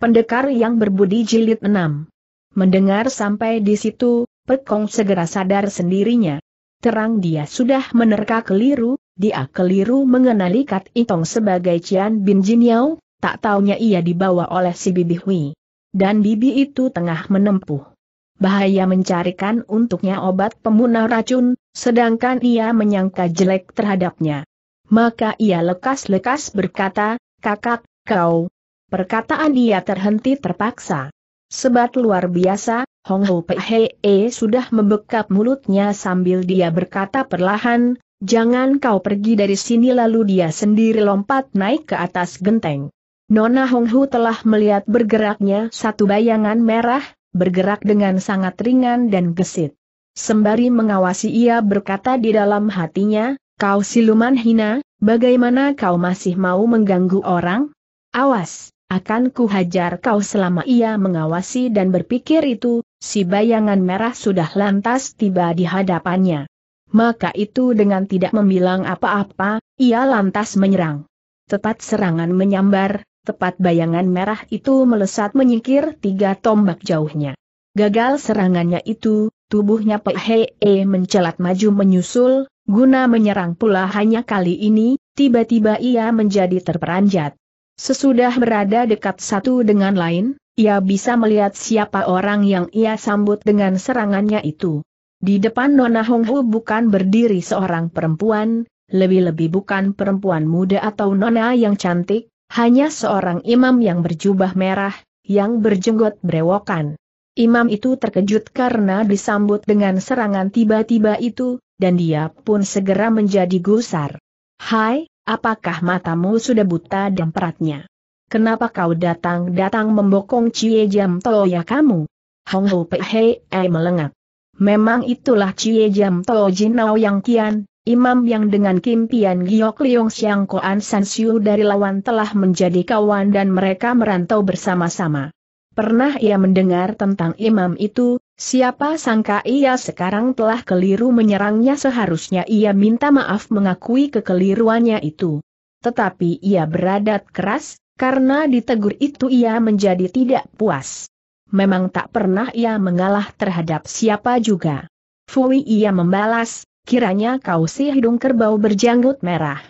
Pendekar yang berbudi jilid 6. Mendengar sampai di situ, Pekong segera sadar sendirinya. Terang dia sudah menerka keliru, dia keliru mengenali Kat Itong sebagai Cian Bin Jin tak taunya ia dibawa oleh si Bibi Hui. Dan Bibi itu tengah menempuh. Bahaya mencarikan untuknya obat pemunah racun, sedangkan ia menyangka jelek terhadapnya. Maka ia lekas-lekas berkata, kakak, kau, Perkataan dia terhenti terpaksa. Sebat luar biasa, Hong Ho Pehee sudah membekap mulutnya sambil dia berkata perlahan, jangan kau pergi dari sini lalu dia sendiri lompat naik ke atas genteng. Nona Hong Hu telah melihat bergeraknya satu bayangan merah, bergerak dengan sangat ringan dan gesit. Sembari mengawasi ia berkata di dalam hatinya, kau siluman hina, bagaimana kau masih mau mengganggu orang? Awas! Akan kuhajar kau selama ia mengawasi dan berpikir itu, si bayangan merah sudah lantas tiba di hadapannya. Maka itu dengan tidak membilang apa-apa, ia lantas menyerang. Tepat serangan menyambar, tepat bayangan merah itu melesat menyingkir tiga tombak jauhnya. Gagal serangannya itu, tubuhnya Pehe Hee mencelat maju menyusul, guna menyerang pula hanya kali ini, tiba-tiba ia menjadi terperanjat. Sesudah berada dekat satu dengan lain, ia bisa melihat siapa orang yang ia sambut dengan serangannya itu. Di depan Nona Hong bukan berdiri seorang perempuan, lebih-lebih bukan perempuan muda atau nona yang cantik, hanya seorang imam yang berjubah merah, yang berjenggot brewokan. Imam itu terkejut karena disambut dengan serangan tiba-tiba itu, dan dia pun segera menjadi gusar. Hai, apakah matamu sudah buta dan peratnya? Kenapa kau datang-datang membokong Cie Jam Toya kamu? Hong Ho Pehei melengak. Memang itulah Cie Jam Toya Jinao Yang Kian, imam yang dengan Kim Pian Giok Liong Siang Koan San Siu dari lawan telah menjadi kawan dan mereka merantau bersama-sama. Pernah ia mendengar tentang imam itu, Siapa sangka ia sekarang telah keliru menyerangnya seharusnya ia minta maaf mengakui kekeliruannya itu. Tetapi ia beradat keras, karena ditegur itu ia menjadi tidak puas. Memang tak pernah ia mengalah terhadap siapa juga. Fui ia membalas, kiranya kau si hidung kerbau berjanggut merah.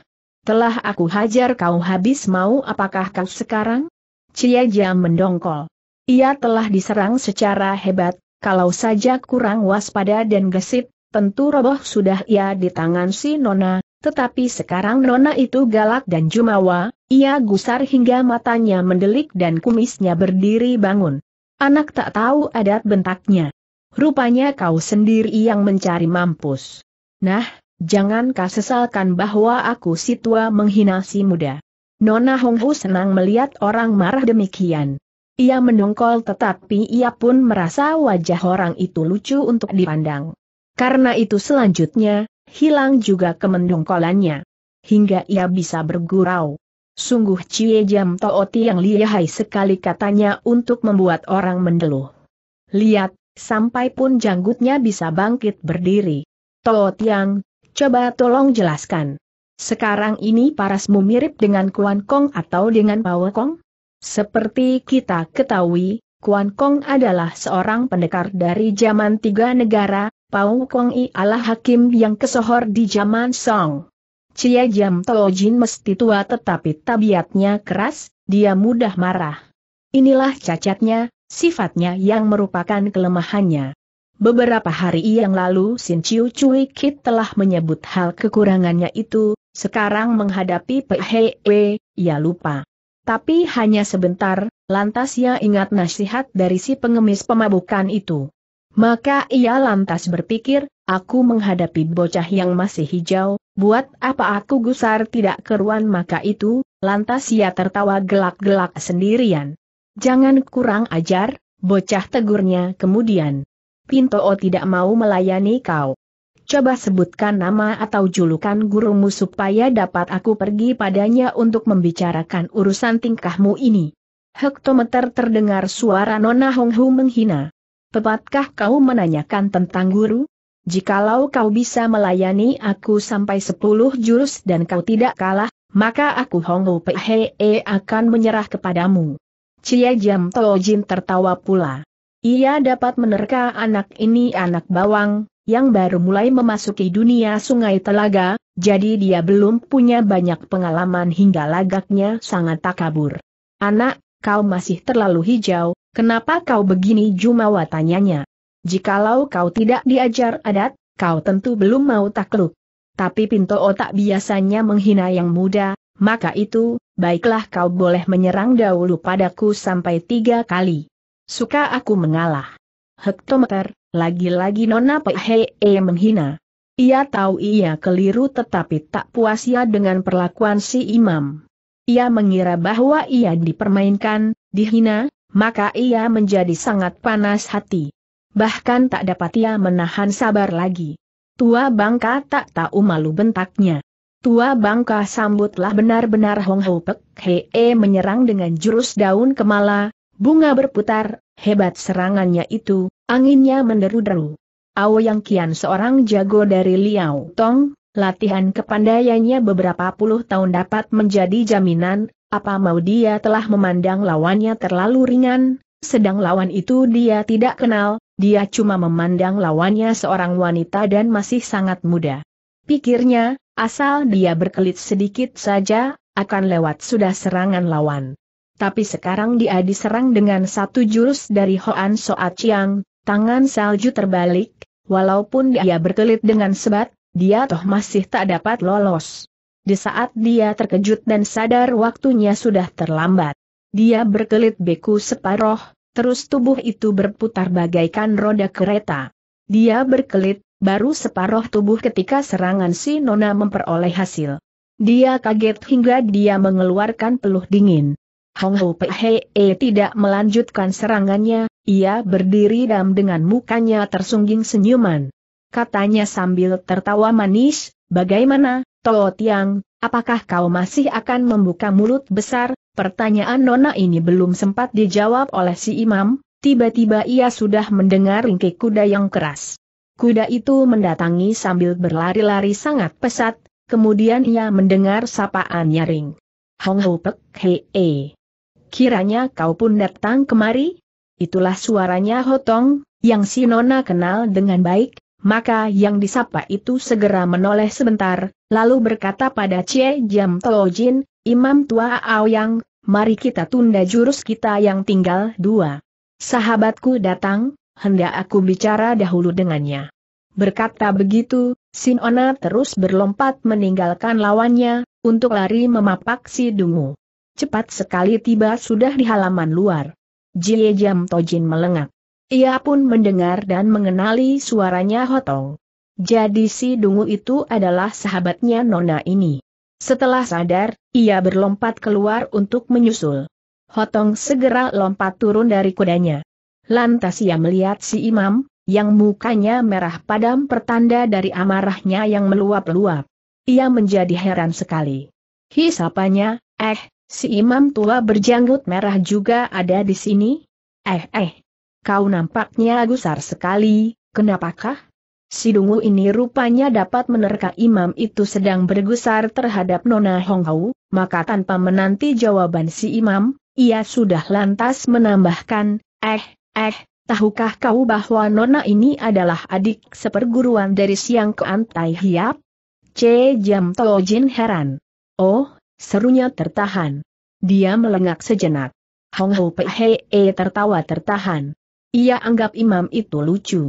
Telah aku hajar kau habis mau apakah kau sekarang? Cia Jam mendongkol. Ia telah diserang secara hebat, kalau saja kurang waspada dan gesit, tentu roboh sudah ia di tangan si Nona, tetapi sekarang Nona itu galak dan jumawa, ia gusar hingga matanya mendelik dan kumisnya berdiri bangun. Anak tak tahu adat bentaknya. Rupanya kau sendiri yang mencari mampus. Nah, jangan kau sesalkan bahwa aku si tua menghina si muda. Nona Honghu senang melihat orang marah demikian. Ia mendongkol tetapi ia pun merasa wajah orang itu lucu untuk dipandang. Karena itu selanjutnya, hilang juga kemendongkolannya. Hingga ia bisa bergurau. Sungguh Cie Jam Tooti yang lihai sekali katanya untuk membuat orang mendeluh. Lihat, sampai pun janggutnya bisa bangkit berdiri. Tootiang, coba tolong jelaskan. Sekarang ini parasmu mirip dengan Kuan Kong atau dengan Pao Kong? Seperti kita ketahui, Kuan Kong adalah seorang pendekar dari zaman tiga negara, Pau Kong ialah hakim yang kesohor di zaman Song. Cia Jam Jin mesti tua tetapi tabiatnya keras, dia mudah marah. Inilah cacatnya, sifatnya yang merupakan kelemahannya. Beberapa hari yang lalu Sin Chiu Cui Kit telah menyebut hal kekurangannya itu, sekarang menghadapi Pei Hei ia lupa. Tapi hanya sebentar, lantas ia ingat nasihat dari si pengemis pemabukan itu. Maka ia lantas berpikir, aku menghadapi bocah yang masih hijau, buat apa aku gusar tidak keruan maka itu, lantas ia tertawa gelak-gelak sendirian. Jangan kurang ajar, bocah tegurnya kemudian. Pinto tidak mau melayani kau. Coba sebutkan nama atau julukan gurumu supaya dapat aku pergi padanya untuk membicarakan urusan tingkahmu ini. Hektometer terdengar suara Nona Hong Hu menghina. Tepatkah kau menanyakan tentang guru? Jikalau kau bisa melayani aku sampai sepuluh jurus dan kau tidak kalah, maka aku Hong Hu Pehe e akan menyerah kepadamu. Cia Jam Tojin tertawa pula. Ia dapat menerka anak ini anak bawang, yang baru mulai memasuki dunia sungai telaga, jadi dia belum punya banyak pengalaman hingga lagaknya sangat takabur. Anak, kau masih terlalu hijau, kenapa kau begini Jumawa tanyanya. Jikalau kau tidak diajar adat, kau tentu belum mau takluk. Tapi pintu otak biasanya menghina yang muda, maka itu, baiklah kau boleh menyerang dahulu padaku sampai tiga kali. Suka aku mengalah. Hektometer, lagi-lagi Nona Pehe eh, menghina. Ia tahu ia keliru tetapi tak puas ia dengan perlakuan si imam. Ia mengira bahwa ia dipermainkan, dihina, maka ia menjadi sangat panas hati. Bahkan tak dapat ia menahan sabar lagi. Tua bangka tak tahu malu bentaknya. Tua bangka sambutlah benar-benar Hong Ho Pek Hee eh, menyerang dengan jurus daun kemala, bunga berputar, hebat serangannya itu, Anginnya menderu-deru. Yang Kian seorang jago dari Liao Tong, latihan kepandaiannya beberapa puluh tahun dapat menjadi jaminan, apa mau dia telah memandang lawannya terlalu ringan, sedang lawan itu dia tidak kenal, dia cuma memandang lawannya seorang wanita dan masih sangat muda. Pikirnya, asal dia berkelit sedikit saja, akan lewat sudah serangan lawan. Tapi sekarang dia diserang dengan satu jurus dari Hoan Soat Chiang, Tangan salju terbalik, walaupun dia berkelit dengan sebat, dia toh masih tak dapat lolos. Di saat dia terkejut dan sadar waktunya sudah terlambat. Dia berkelit beku separoh, terus tubuh itu berputar bagaikan roda kereta. Dia berkelit, baru separoh tubuh ketika serangan si Nona memperoleh hasil. Dia kaget hingga dia mengeluarkan peluh dingin. Hong Ho Pei tidak melanjutkan serangannya, ia berdiri dam dengan mukanya tersungging senyuman. Katanya sambil tertawa manis, bagaimana, Too Tiang, apakah kau masih akan membuka mulut besar? Pertanyaan Nona ini belum sempat dijawab oleh si imam, tiba-tiba ia sudah mendengar ringkik kuda yang keras. Kuda itu mendatangi sambil berlari-lari sangat pesat, kemudian ia mendengar sapaan nyaring. Hong Ho Pek He E. Kiranya kau pun datang kemari, itulah suaranya Hotong, yang si Nona kenal dengan baik, maka yang disapa itu segera menoleh sebentar, lalu berkata pada Cie Jam Jin, Imam Tua Aoyang, mari kita tunda jurus kita yang tinggal dua. Sahabatku datang, hendak aku bicara dahulu dengannya. Berkata begitu, Sinona terus berlompat meninggalkan lawannya, untuk lari memapak si dungu. Cepat sekali tiba sudah di halaman luar. Jie Jam Tojin melengak. Ia pun mendengar dan mengenali suaranya Hotong. Jadi si dungu itu adalah sahabatnya Nona ini. Setelah sadar, ia berlompat keluar untuk menyusul. Hotong segera lompat turun dari kudanya. Lantas ia melihat si imam, yang mukanya merah padam pertanda dari amarahnya yang meluap-luap. Ia menjadi heran sekali. Hisapannya, eh, Si imam tua berjanggut merah juga ada di sini? Eh eh. Kau nampaknya gusar sekali, kenapakah? Si dungu ini rupanya dapat menerka imam itu sedang bergusar terhadap Nona Hau, maka tanpa menanti jawaban si imam, ia sudah lantas menambahkan, eh, eh, tahukah kau bahwa Nona ini adalah adik seperguruan dari Siang Keantai Hiap? C. Jam Tojin heran. Oh, Serunya tertahan. Dia melengak sejenak. Hong Ho Pei eh, tertawa tertahan. Ia anggap imam itu lucu.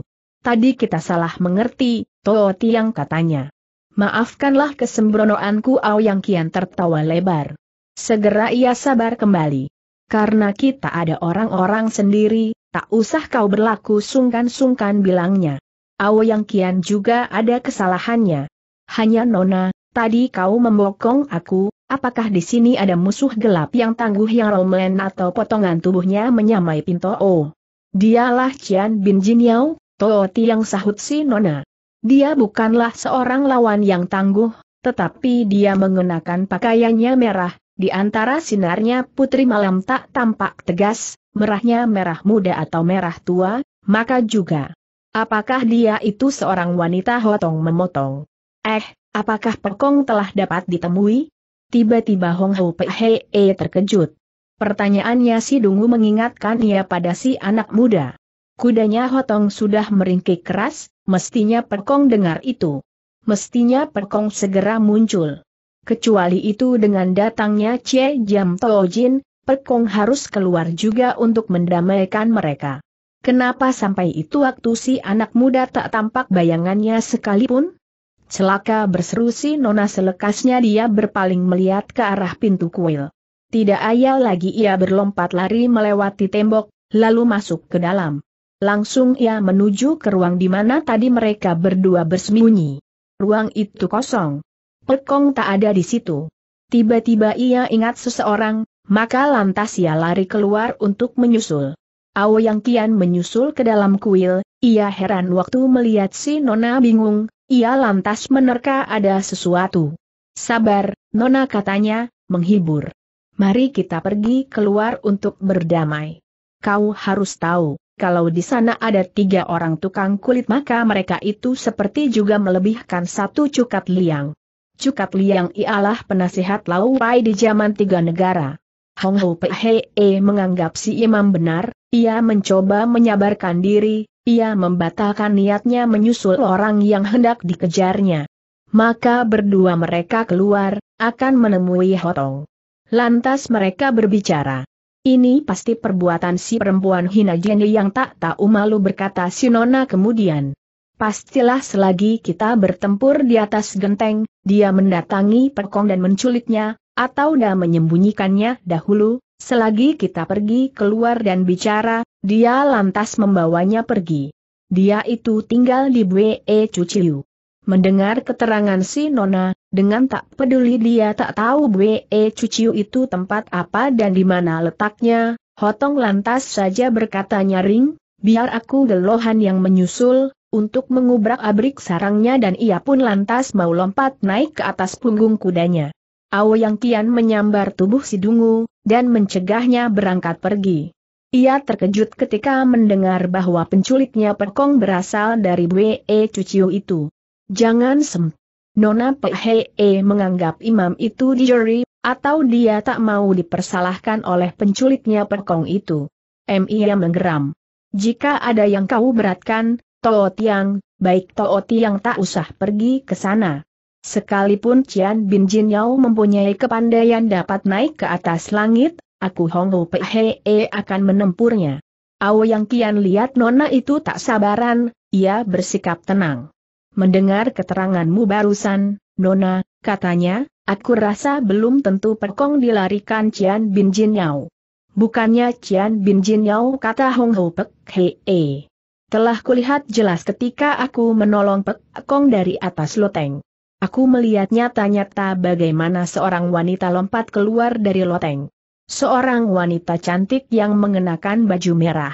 Tadi kita salah mengerti, Toh Tiang katanya. Maafkanlah kesembronoanku Ao Yang Kian tertawa lebar. Segera ia sabar kembali. Karena kita ada orang-orang sendiri, tak usah kau berlaku sungkan-sungkan bilangnya. Ao Yang Kian juga ada kesalahannya. Hanya Nona, tadi kau membokong aku, Apakah di sini ada musuh gelap yang tangguh yang romen atau potongan tubuhnya menyamai Pinto Oh, Dialah Cian Bin Jinyao, Toh yang sahut si Nona. Dia bukanlah seorang lawan yang tangguh, tetapi dia mengenakan pakaiannya merah, di antara sinarnya putri malam tak tampak tegas, merahnya merah muda atau merah tua, maka juga. Apakah dia itu seorang wanita hotong memotong? Eh, apakah Pekong telah dapat ditemui? Tiba-tiba Hong Ho Pei -e terkejut. Pertanyaannya si Dungu mengingatkan ia pada si anak muda. Kudanya Hotong sudah meringkik keras, mestinya Perkong dengar itu. Mestinya Perkong segera muncul. Kecuali itu dengan datangnya Che Jam Tojin, Perkong harus keluar juga untuk mendamaikan mereka. Kenapa sampai itu waktu si anak muda tak tampak bayangannya sekalipun? Celaka berseru si Nona selekasnya dia berpaling melihat ke arah pintu kuil. Tidak ayal lagi ia berlompat lari melewati tembok, lalu masuk ke dalam. Langsung ia menuju ke ruang di mana tadi mereka berdua bersembunyi. Ruang itu kosong. Pekong tak ada di situ. Tiba-tiba ia ingat seseorang, maka lantas ia lari keluar untuk menyusul. Ao yang kian menyusul ke dalam kuil, ia heran waktu melihat si Nona bingung, ia lantas menerka ada sesuatu. Sabar, Nona katanya, menghibur. Mari kita pergi keluar untuk berdamai. Kau harus tahu, kalau di sana ada tiga orang tukang kulit maka mereka itu seperti juga melebihkan satu cukat liang. Cukat liang ialah penasihat Lau Pai di zaman tiga negara. Hong Hou Pei e menganggap si imam benar, ia mencoba menyabarkan diri, ia membatalkan niatnya menyusul orang yang hendak dikejarnya. Maka berdua mereka keluar, akan menemui Hotong. Lantas mereka berbicara. Ini pasti perbuatan si perempuan hina jeni yang tak tahu malu berkata si Nona kemudian. Pastilah selagi kita bertempur di atas genteng, dia mendatangi Pekong dan menculiknya, atau dah menyembunyikannya dahulu, Selagi kita pergi keluar dan bicara, dia lantas membawanya pergi. Dia itu tinggal di BE e Cuciu. Mendengar keterangan si Nona, dengan tak peduli dia tak tahu BE e Cuciu itu tempat apa dan di mana letaknya, Hotong lantas saja berkata nyaring, biar aku gelohan yang menyusul, untuk mengubrak abrik sarangnya dan ia pun lantas mau lompat naik ke atas punggung kudanya. Yang Kian menyambar tubuh si Dungu, dan mencegahnya berangkat pergi. Ia terkejut ketika mendengar bahwa penculiknya Pekong berasal dari Bwe e Cuciu itu. Jangan sem. Nona Pehe e menganggap imam itu juri, atau dia tak mau dipersalahkan oleh penculiknya Pekong itu. Mia menggeram. Jika ada yang kau beratkan, Toot yang, baik Toot yang tak usah pergi ke sana. Sekalipun Cian Bin Jin Yao mempunyai kepandaian dapat naik ke atas langit, aku Hong Pe He e akan menempurnya. Ao yang kian lihat Nona itu tak sabaran, ia bersikap tenang. Mendengar keteranganmu barusan, Nona, katanya, aku rasa belum tentu perkong dilarikan Cian Bin Jin Yao. Bukannya Cian Bin Jin Yao kata Hong Ho Pek He. E. Telah kulihat jelas ketika aku menolong Pek Kong dari atas loteng. Aku melihat nyata-nyata bagaimana seorang wanita lompat keluar dari loteng. Seorang wanita cantik yang mengenakan baju merah.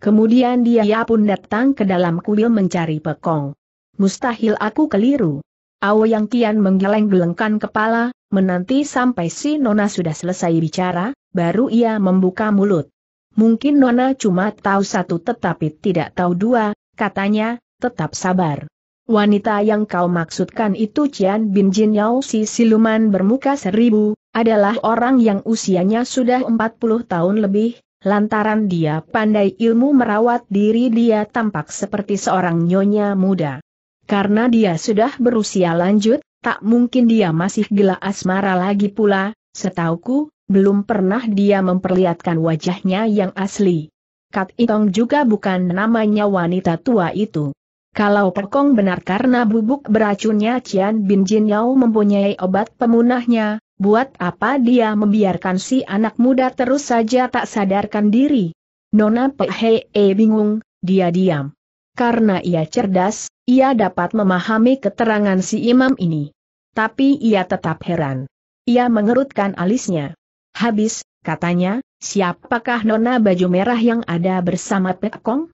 Kemudian dia pun datang ke dalam kuil mencari pekong. Mustahil aku keliru. Awo yang kian menggeleng-gelengkan kepala, menanti sampai si Nona sudah selesai bicara, baru ia membuka mulut. Mungkin Nona cuma tahu satu tetapi tidak tahu dua, katanya, tetap sabar. Wanita yang kau maksudkan itu Cian Bin Jin Yao si siluman bermuka seribu, adalah orang yang usianya sudah 40 tahun lebih, lantaran dia pandai ilmu merawat diri dia tampak seperti seorang nyonya muda. Karena dia sudah berusia lanjut, tak mungkin dia masih gila asmara lagi pula, setauku, belum pernah dia memperlihatkan wajahnya yang asli. Kat Itong juga bukan namanya wanita tua itu. Kalau Pekong benar karena bubuk beracunnya Cian Bin Jin Yao mempunyai obat pemunahnya, buat apa dia membiarkan si anak muda terus saja tak sadarkan diri? Nona Pehe e bingung, dia diam. Karena ia cerdas, ia dapat memahami keterangan si imam ini. Tapi ia tetap heran. Ia mengerutkan alisnya. Habis, katanya, siapakah Nona baju merah yang ada bersama Pekong?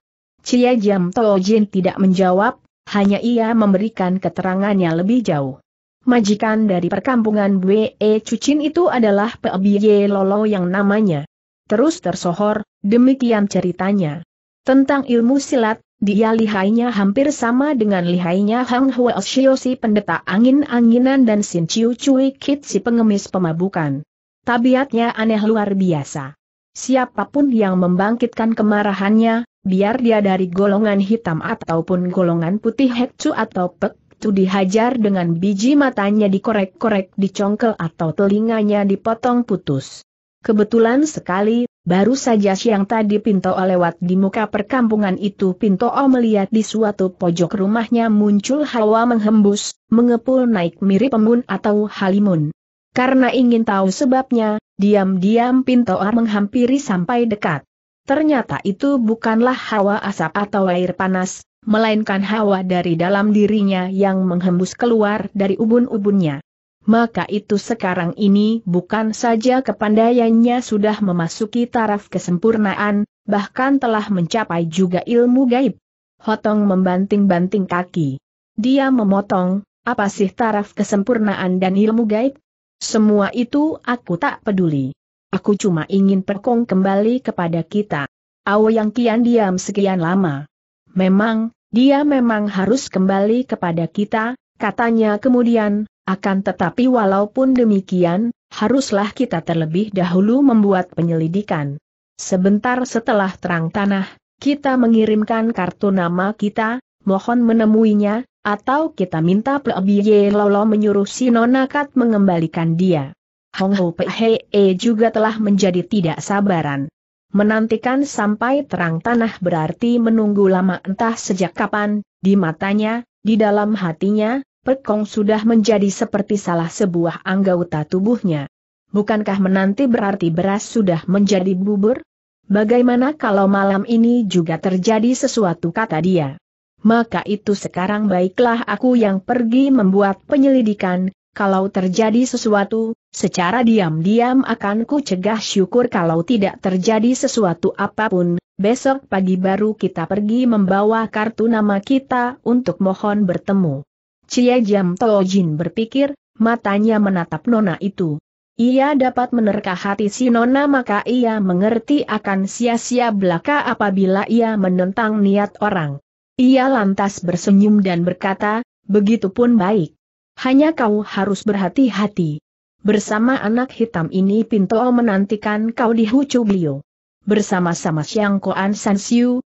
Chia Jam Tojin tidak menjawab, hanya ia memberikan keterangannya lebih jauh. Majikan dari perkampungan Bwe Cucin itu adalah Pebye Lolo yang namanya. Terus tersohor, demikian ceritanya. Tentang ilmu silat, dia lihainya hampir sama dengan lihainya Hang Hua Shio si pendeta angin-anginan dan Sin Chiu Chui Kit si pengemis pemabukan. Tabiatnya aneh luar biasa. Siapapun yang membangkitkan kemarahannya, biar dia dari golongan hitam ataupun golongan putih hekcu atau pek, tu dihajar dengan biji matanya dikorek-korek dicongkel atau telinganya dipotong putus. Kebetulan sekali, baru saja siang tadi Pinto lewat di muka perkampungan itu Pinto melihat di suatu pojok rumahnya muncul hawa menghembus, mengepul naik mirip embun atau halimun. Karena ingin tahu sebabnya, diam-diam Pinto menghampiri sampai dekat. Ternyata itu bukanlah hawa asap atau air panas, melainkan hawa dari dalam dirinya yang menghembus keluar dari ubun-ubunnya. Maka itu sekarang ini bukan saja kepandaiannya sudah memasuki taraf kesempurnaan, bahkan telah mencapai juga ilmu gaib. Hotong membanting-banting kaki. Dia memotong, apa sih taraf kesempurnaan dan ilmu gaib? Semua itu aku tak peduli. Aku cuma ingin perkong kembali kepada kita. Awo yang kian diam sekian lama. Memang, dia memang harus kembali kepada kita, katanya kemudian, akan tetapi walaupun demikian, haruslah kita terlebih dahulu membuat penyelidikan. Sebentar setelah terang tanah, kita mengirimkan kartu nama kita, mohon menemuinya, atau kita minta P.B.Y. Lolo menyuruh si Nonakat mengembalikan dia. Hong Ho Pei e juga telah menjadi tidak sabaran. Menantikan sampai terang tanah berarti menunggu lama entah sejak kapan, di matanya, di dalam hatinya, perkong sudah menjadi seperti salah sebuah anggota tubuhnya. Bukankah menanti berarti beras sudah menjadi bubur? Bagaimana kalau malam ini juga terjadi sesuatu kata dia? Maka itu sekarang baiklah aku yang pergi membuat penyelidikan, kalau terjadi sesuatu, secara diam-diam akan ku cegah syukur kalau tidak terjadi sesuatu apapun, besok pagi baru kita pergi membawa kartu nama kita untuk mohon bertemu. Cie Jam Tojin berpikir, matanya menatap nona itu. Ia dapat menerka hati si nona maka ia mengerti akan sia-sia belaka apabila ia menentang niat orang. Ia lantas bersenyum dan berkata, begitupun baik. Hanya kau harus berhati-hati. Bersama anak hitam ini Pinto menantikan kau di Hucu Blio. Bersama-sama Siang Koan San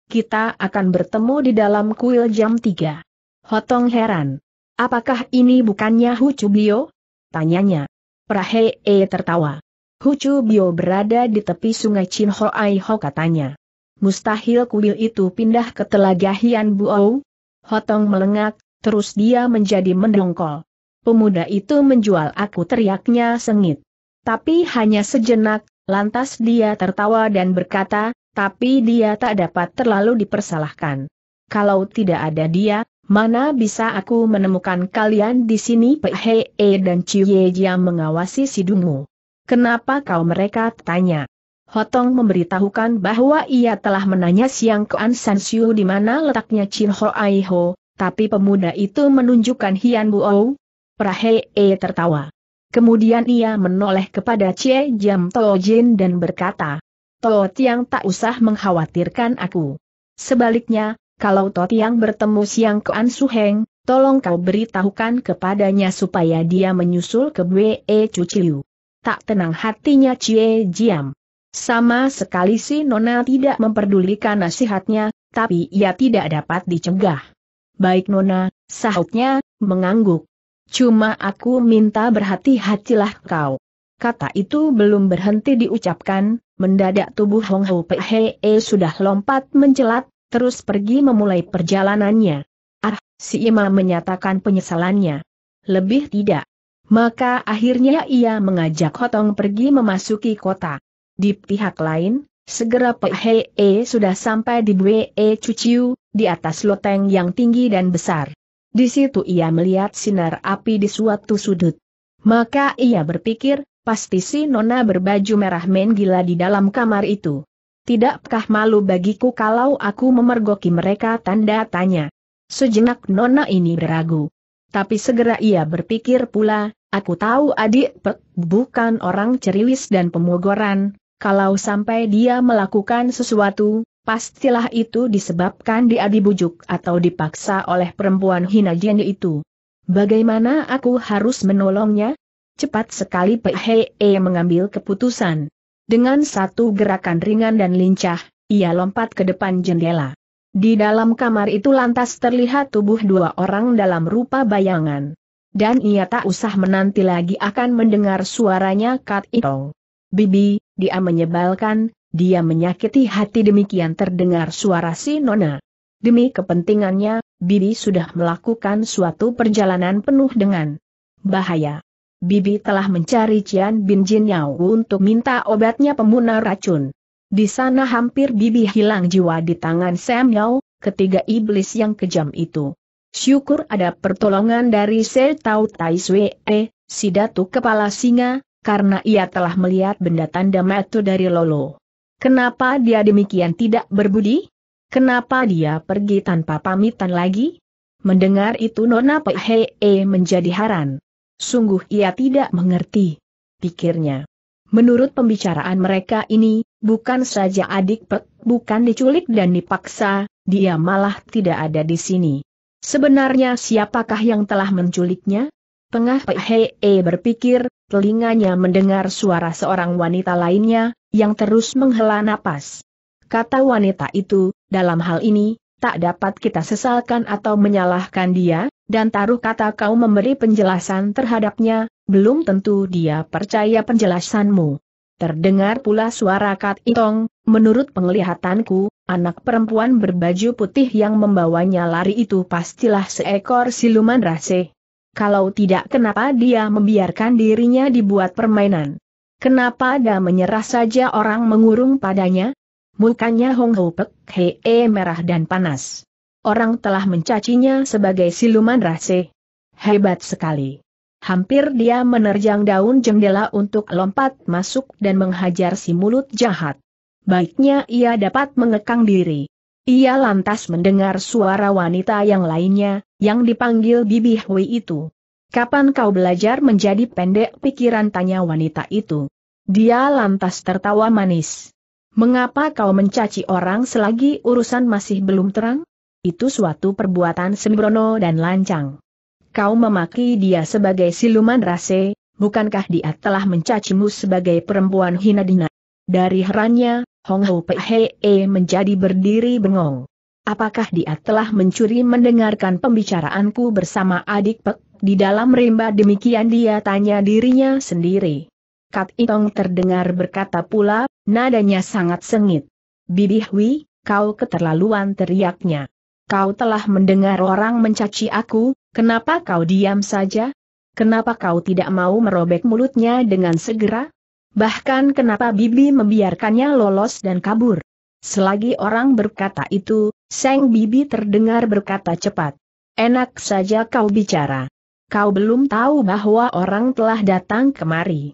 kita akan bertemu di dalam kuil jam 3. Hotong heran. Apakah ini bukannya Hucu Blio? Tanyanya. Prahee tertawa. Hucu Bio berada di tepi sungai Chin Ai Ho katanya. Mustahil kuil itu pindah ke Telaga Hian Buou. Hotong melengak, terus dia menjadi mendongkol pemuda itu menjual aku teriaknya sengit. Tapi hanya sejenak, lantas dia tertawa dan berkata, tapi dia tak dapat terlalu dipersalahkan. Kalau tidak ada dia, Mana bisa aku menemukan kalian di sini Pehe e dan Ciye yang mengawasi sidungmu? Kenapa kau mereka tanya? Hotong memberitahukan bahwa ia telah menanya Siang ke Ansan Siu di mana letaknya Chin Ho Ai Ho, tapi pemuda itu menunjukkan Hian Buo, Prahe E tertawa. Kemudian ia menoleh kepada Cie Jam Toh Jin dan berkata, Toh Tiang tak usah mengkhawatirkan aku. Sebaliknya, kalau Toh Tiang bertemu Siang Su Suheng, tolong kau beritahukan kepadanya supaya dia menyusul ke Bwe Cuciliu. Tak tenang hatinya Cie Jam. Sama sekali si Nona tidak memperdulikan nasihatnya, tapi ia tidak dapat dicegah. Baik Nona, sahutnya, mengangguk. Cuma aku minta berhati-hatilah kau. Kata itu belum berhenti diucapkan, mendadak tubuh Hong Ho He e sudah lompat mencelat, terus pergi memulai perjalanannya. Ah, si Ima menyatakan penyesalannya. Lebih tidak. Maka akhirnya ia mengajak Hotong pergi memasuki kota. Di pihak lain, segera He e sudah sampai di Bue e Cuciu, di atas loteng yang tinggi dan besar. Di situ ia melihat sinar api di suatu sudut. Maka ia berpikir, pasti si nona berbaju merah main gila di dalam kamar itu. Tidakkah malu bagiku kalau aku memergoki mereka tanda tanya. Sejenak nona ini beragu. Tapi segera ia berpikir pula, aku tahu adik Pek bukan orang ceriwis dan pemogoran, kalau sampai dia melakukan sesuatu, Pastilah itu disebabkan dia dibujuk atau dipaksa oleh perempuan hina jenye itu. Bagaimana aku harus menolongnya? Cepat sekali Pehe e mengambil keputusan. Dengan satu gerakan ringan dan lincah, ia lompat ke depan jendela. Di dalam kamar itu lantas terlihat tubuh dua orang dalam rupa bayangan. Dan ia tak usah menanti lagi akan mendengar suaranya Kat Itong. Bibi, dia menyebalkan, dia menyakiti hati demikian terdengar suara si Nona. Demi kepentingannya, Bibi sudah melakukan suatu perjalanan penuh dengan bahaya. Bibi telah mencari Cian Bin Jin Yao untuk minta obatnya pemuna racun. Di sana hampir Bibi hilang jiwa di tangan Sam Yao, ketiga iblis yang kejam itu. Syukur ada pertolongan dari Sir Tau Tai Sue, eh, si datu kepala singa, karena ia telah melihat benda tanda metu dari Lolo. Kenapa dia demikian tidak berbudi? Kenapa dia pergi tanpa pamitan lagi? Mendengar itu Nona Phee menjadi haran. Sungguh ia tidak mengerti. Pikirnya. Menurut pembicaraan mereka ini, bukan saja adik Pek, bukan diculik dan dipaksa, dia malah tidak ada di sini. Sebenarnya siapakah yang telah menculiknya? Tengah Phee berpikir, telinganya mendengar suara seorang wanita lainnya, yang terus menghela napas. Kata wanita itu, dalam hal ini, tak dapat kita sesalkan atau menyalahkan dia, dan taruh kata kau memberi penjelasan terhadapnya, belum tentu dia percaya penjelasanmu. Terdengar pula suara Kat Itong, menurut penglihatanku, anak perempuan berbaju putih yang membawanya lari itu pastilah seekor siluman rase. Kalau tidak kenapa dia membiarkan dirinya dibuat permainan? Kenapa dia menyerah saja orang mengurung padanya? Mukanya Hong Ho Pek Hee merah dan panas. Orang telah mencacinya sebagai siluman rase. Hebat sekali. Hampir dia menerjang daun jendela untuk lompat masuk dan menghajar si mulut jahat. Baiknya ia dapat mengekang diri. Ia lantas mendengar suara wanita yang lainnya, yang dipanggil Bibi Hui itu. Kapan kau belajar menjadi pendek pikiran tanya wanita itu. Dia lantas tertawa manis. Mengapa kau mencaci orang selagi urusan masih belum terang? Itu suatu perbuatan sembrono dan lancang. Kau memaki dia sebagai siluman rase, bukankah dia telah mencacimu sebagai perempuan hina dina? Dari herannya, Hong Hu Pei menjadi berdiri bengong. Apakah dia telah mencuri mendengarkan pembicaraanku bersama adik Pek? Di dalam rimba demikian dia tanya dirinya sendiri. Kat Itong terdengar berkata pula, nadanya sangat sengit. Bibi Hui, kau keterlaluan teriaknya. Kau telah mendengar orang mencaci aku, kenapa kau diam saja? Kenapa kau tidak mau merobek mulutnya dengan segera? Bahkan kenapa Bibi membiarkannya lolos dan kabur? Selagi orang berkata itu, Seng Bibi terdengar berkata cepat. Enak saja kau bicara. Kau belum tahu bahwa orang telah datang kemari.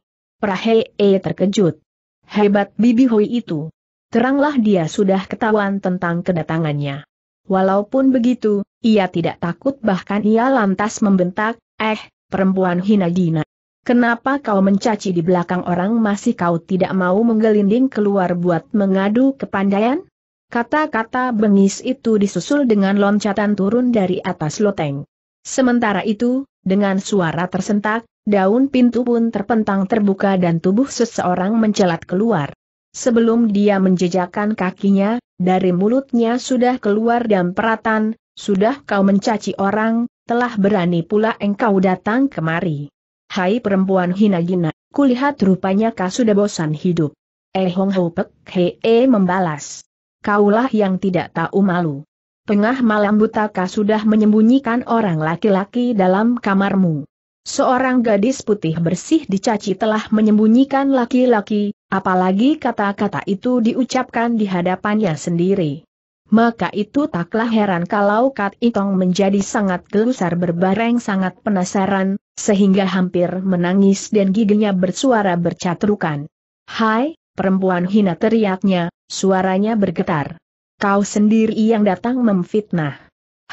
E terkejut. Hebat Bibi Hui itu. Teranglah dia sudah ketahuan tentang kedatangannya. Walaupun begitu, ia tidak takut bahkan ia lantas membentak, eh, perempuan hina dina. Kenapa kau mencaci di belakang orang masih kau tidak mau menggelinding keluar buat mengadu kepandaian? Kata-kata bengis itu disusul dengan loncatan turun dari atas loteng. Sementara itu, dengan suara tersentak, daun pintu pun terpentang terbuka dan tubuh seseorang mencelat keluar. Sebelum dia menjejakkan kakinya, dari mulutnya sudah keluar dan peratan, sudah kau mencaci orang, telah berani pula engkau datang kemari. Hai perempuan hina gina, kulihat rupanya kau sudah bosan hidup. Eh Hong Ho Pek Hee membalas. Kaulah yang tidak tahu malu. Tengah malam buta kau sudah menyembunyikan orang laki-laki dalam kamarmu. Seorang gadis putih bersih dicaci telah menyembunyikan laki-laki, apalagi kata-kata itu diucapkan di hadapannya sendiri. Maka itu taklah heran kalau Kat Itong menjadi sangat gelusar berbareng sangat penasaran, sehingga hampir menangis dan giginya bersuara bercatrukan. Hai, perempuan hina teriaknya, suaranya bergetar. Kau sendiri yang datang memfitnah.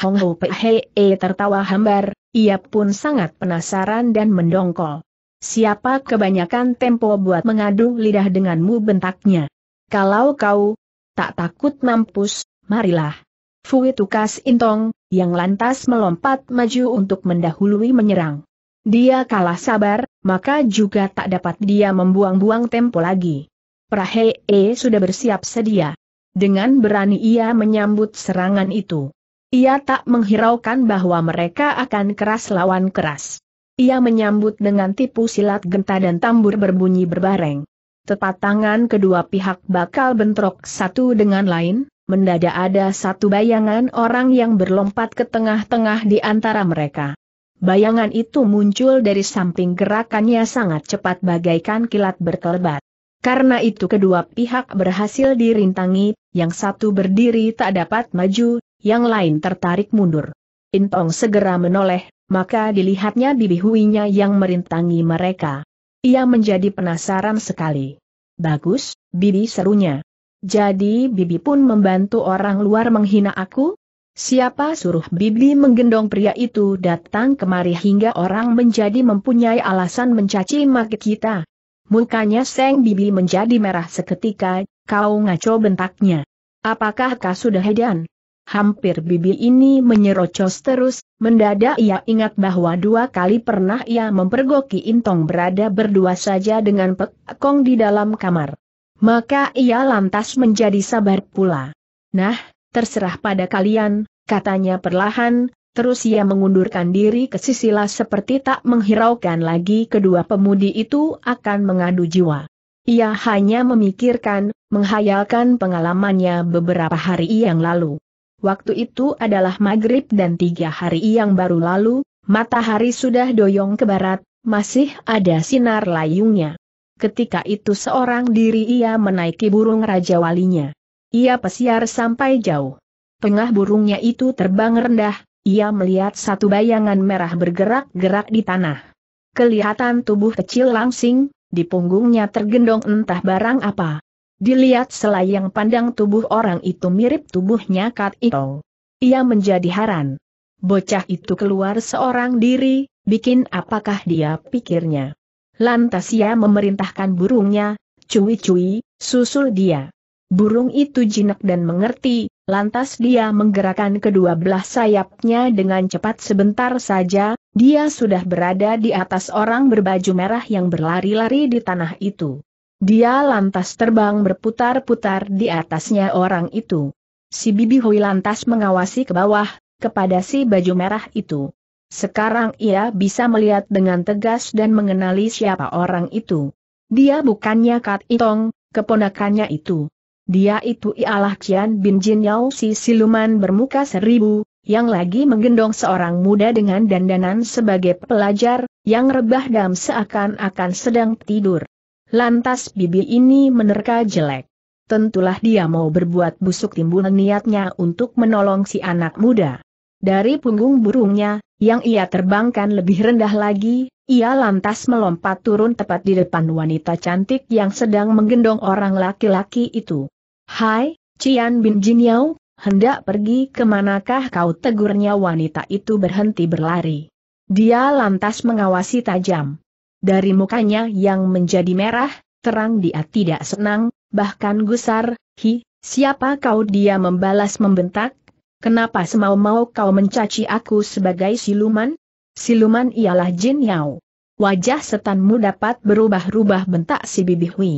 Hong Ho e tertawa hambar, ia pun sangat penasaran dan mendongkol. Siapa kebanyakan tempo buat mengadu lidah denganmu bentaknya. Kalau kau tak takut mampus, marilah. Fui Tukas Intong, yang lantas melompat maju untuk mendahului menyerang. Dia kalah sabar, maka juga tak dapat dia membuang-buang tempo lagi. Prahee sudah bersiap sedia. Dengan berani ia menyambut serangan itu. Ia tak menghiraukan bahwa mereka akan keras lawan keras. Ia menyambut dengan tipu silat genta dan tambur berbunyi berbareng. Tepat tangan kedua pihak bakal bentrok satu dengan lain, mendadak ada satu bayangan orang yang berlompat ke tengah-tengah di antara mereka. Bayangan itu muncul dari samping gerakannya sangat cepat bagaikan kilat berkelebat. Karena itu kedua pihak berhasil dirintangi, yang satu berdiri tak dapat maju, yang lain tertarik mundur. Intong segera menoleh, maka dilihatnya bibi huinya yang merintangi mereka. Ia menjadi penasaran sekali. Bagus, bibi serunya. Jadi bibi pun membantu orang luar menghina aku? Siapa suruh Bibi menggendong pria itu datang kemari hingga orang menjadi mempunyai alasan mencaci maki kita? Mukanya Seng Bibi menjadi merah seketika, kau ngaco bentaknya. Apakah kau sudah hedan? Hampir Bibi ini menyerocos terus, mendadak ia ingat bahwa dua kali pernah ia mempergoki Intong berada berdua saja dengan Pek Kong di dalam kamar. Maka ia lantas menjadi sabar pula. Nah, terserah pada kalian, katanya perlahan, terus ia mengundurkan diri ke sisi lah seperti tak menghiraukan lagi kedua pemudi itu akan mengadu jiwa. Ia hanya memikirkan, menghayalkan pengalamannya beberapa hari yang lalu. Waktu itu adalah maghrib dan tiga hari yang baru lalu, matahari sudah doyong ke barat, masih ada sinar layungnya. Ketika itu seorang diri ia menaiki burung Raja Walinya. Ia pesiar sampai jauh. Tengah burungnya itu terbang rendah, ia melihat satu bayangan merah bergerak-gerak di tanah. Kelihatan tubuh kecil langsing, di punggungnya tergendong entah barang apa. Dilihat selayang pandang tubuh orang itu mirip tubuhnya Kat Ito. Ia menjadi haran. Bocah itu keluar seorang diri, bikin apakah dia pikirnya. Lantas ia memerintahkan burungnya, cuwi cuwi, susul dia. Burung itu jinak dan mengerti, lantas dia menggerakkan kedua belah sayapnya dengan cepat sebentar saja, dia sudah berada di atas orang berbaju merah yang berlari-lari di tanah itu. Dia lantas terbang berputar-putar di atasnya orang itu. Si Bibi Hui lantas mengawasi ke bawah, kepada si baju merah itu. Sekarang ia bisa melihat dengan tegas dan mengenali siapa orang itu. Dia bukannya Kat Itong, keponakannya itu. Dia itu ialah Cian Bin Jin Yao si siluman bermuka seribu, yang lagi menggendong seorang muda dengan dandanan sebagai pelajar, yang rebah dam seakan-akan sedang tidur. Lantas bibi ini menerka jelek. Tentulah dia mau berbuat busuk timbul niatnya untuk menolong si anak muda. Dari punggung burungnya, yang ia terbangkan lebih rendah lagi, ia lantas melompat turun tepat di depan wanita cantik yang sedang menggendong orang laki-laki itu. Hai, Cian Bin Jinyao, hendak pergi kemanakah kau tegurnya wanita itu berhenti berlari. Dia lantas mengawasi tajam. Dari mukanya yang menjadi merah, terang dia tidak senang, bahkan gusar, hi, siapa kau dia membalas membentak, kenapa semau-mau kau mencaci aku sebagai siluman? Siluman ialah Jin Yao. Wajah setanmu dapat berubah-rubah bentak si Bibi Hui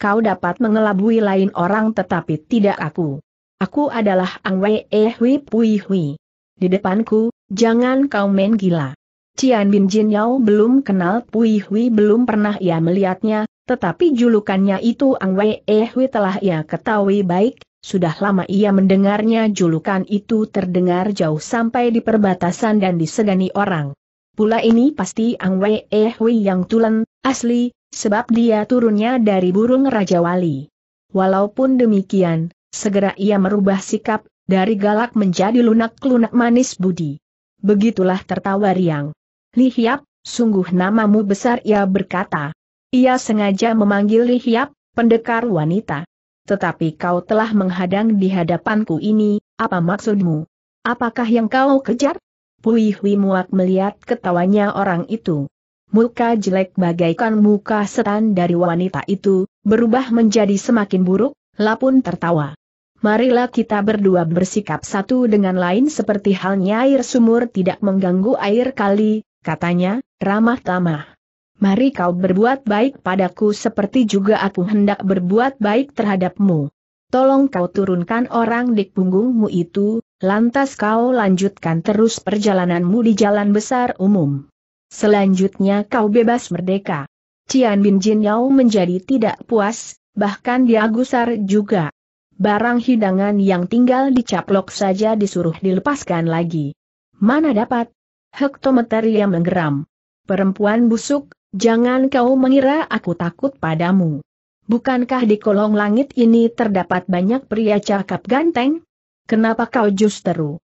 kau dapat mengelabui lain orang tetapi tidak aku. Aku adalah Ang Wei Eh Hui Pui Hui. Di depanku, jangan kau main gila. Cian Bin Jin Yao belum kenal Pui Hui belum pernah ia melihatnya, tetapi julukannya itu Ang Wei eh, Hui telah ia ketahui baik, sudah lama ia mendengarnya julukan itu terdengar jauh sampai di perbatasan dan disegani orang. Pula ini pasti Ang Wei eh, Hui yang tulen, asli, Sebab dia turunnya dari burung Raja Wali. Walaupun demikian, segera ia merubah sikap, dari galak menjadi lunak-lunak manis budi. Begitulah tertawa riang. Li sungguh namamu besar ia berkata. Ia sengaja memanggil Li pendekar wanita. Tetapi kau telah menghadang di hadapanku ini, apa maksudmu? Apakah yang kau kejar? Pui Hui Muak melihat ketawanya orang itu muka jelek bagaikan muka setan dari wanita itu, berubah menjadi semakin buruk, Lapun tertawa. Marilah kita berdua bersikap satu dengan lain seperti halnya air sumur tidak mengganggu air kali, katanya, ramah-tamah. Mari kau berbuat baik padaku seperti juga aku hendak berbuat baik terhadapmu. Tolong kau turunkan orang di punggungmu itu, lantas kau lanjutkan terus perjalananmu di jalan besar umum. Selanjutnya kau bebas merdeka. Cian Bin Jin Yao menjadi tidak puas, bahkan dia gusar juga. Barang hidangan yang tinggal dicaplok saja disuruh dilepaskan lagi. Mana dapat? Hektometer yang menggeram. Perempuan busuk, jangan kau mengira aku takut padamu. Bukankah di kolong langit ini terdapat banyak pria cakap ganteng? Kenapa kau justru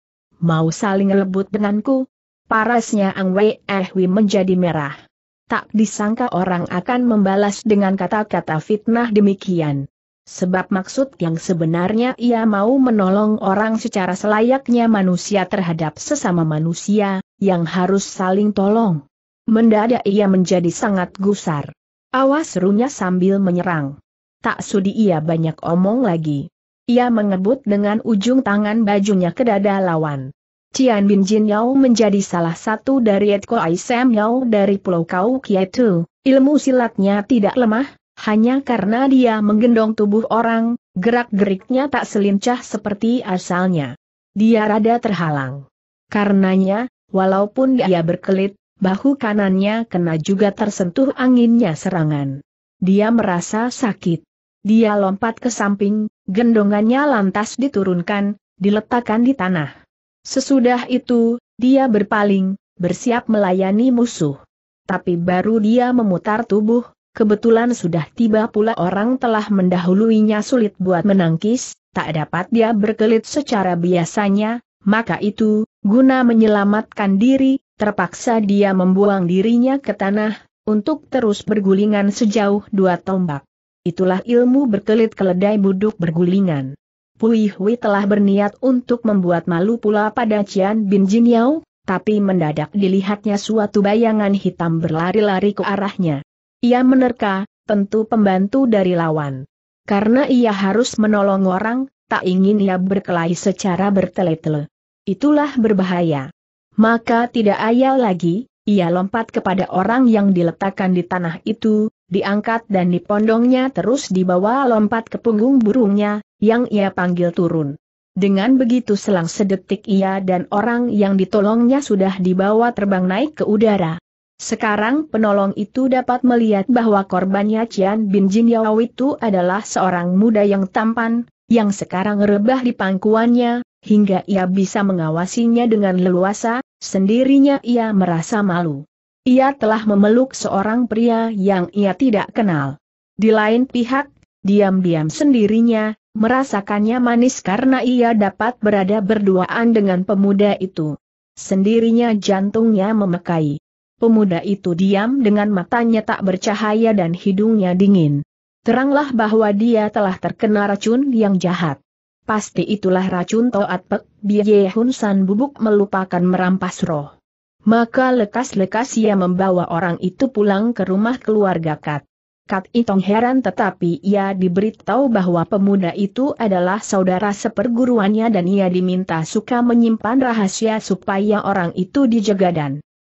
mau saling rebut denganku? Parasnya Ang Wei Eh Wei menjadi merah. Tak disangka orang akan membalas dengan kata-kata fitnah demikian. Sebab maksud yang sebenarnya ia mau menolong orang secara selayaknya manusia terhadap sesama manusia, yang harus saling tolong. Mendadak ia menjadi sangat gusar. Awas serunya sambil menyerang. Tak sudi ia banyak omong lagi. Ia mengebut dengan ujung tangan bajunya ke dada lawan. Cian Bin Jin Yao menjadi salah satu dari Etko Aisem Yao dari Pulau Kau Kietu. Ilmu silatnya tidak lemah, hanya karena dia menggendong tubuh orang, gerak-geriknya tak selincah seperti asalnya. Dia rada terhalang. Karenanya, walaupun dia berkelit, bahu kanannya kena juga tersentuh anginnya serangan. Dia merasa sakit. Dia lompat ke samping, gendongannya lantas diturunkan, diletakkan di tanah. Sesudah itu, dia berpaling, bersiap melayani musuh. Tapi baru dia memutar tubuh, kebetulan sudah tiba pula orang telah mendahuluinya sulit buat menangkis, tak dapat dia berkelit secara biasanya, maka itu, guna menyelamatkan diri, terpaksa dia membuang dirinya ke tanah, untuk terus bergulingan sejauh dua tombak. Itulah ilmu berkelit keledai buduk bergulingan. Hui Hui telah berniat untuk membuat malu pula pada Cian Bin Jin Yao, tapi mendadak dilihatnya suatu bayangan hitam berlari-lari ke arahnya. Ia menerka, tentu pembantu dari lawan. Karena ia harus menolong orang, tak ingin ia berkelahi secara bertele-tele. Itulah berbahaya. Maka tidak ayal lagi, ia lompat kepada orang yang diletakkan di tanah itu, diangkat dan dipondongnya terus dibawa lompat ke punggung burungnya, yang ia panggil turun. Dengan begitu selang sedetik ia dan orang yang ditolongnya sudah dibawa terbang naik ke udara. Sekarang penolong itu dapat melihat bahwa korbannya Cian Bin Jin Yao itu adalah seorang muda yang tampan, yang sekarang rebah di pangkuannya, hingga ia bisa mengawasinya dengan leluasa, sendirinya ia merasa malu. Ia telah memeluk seorang pria yang ia tidak kenal. Di lain pihak, diam-diam sendirinya, merasakannya manis karena ia dapat berada berduaan dengan pemuda itu. Sendirinya jantungnya memekai. Pemuda itu diam dengan matanya tak bercahaya dan hidungnya dingin. Teranglah bahwa dia telah terkena racun yang jahat. Pasti itulah racun Toat Pek, Bie Hun San bubuk melupakan merampas roh. Maka lekas-lekas ia membawa orang itu pulang ke rumah keluarga Kat. Kat Itong heran tetapi ia diberitahu bahwa pemuda itu adalah saudara seperguruannya dan ia diminta suka menyimpan rahasia supaya orang itu dijaga dan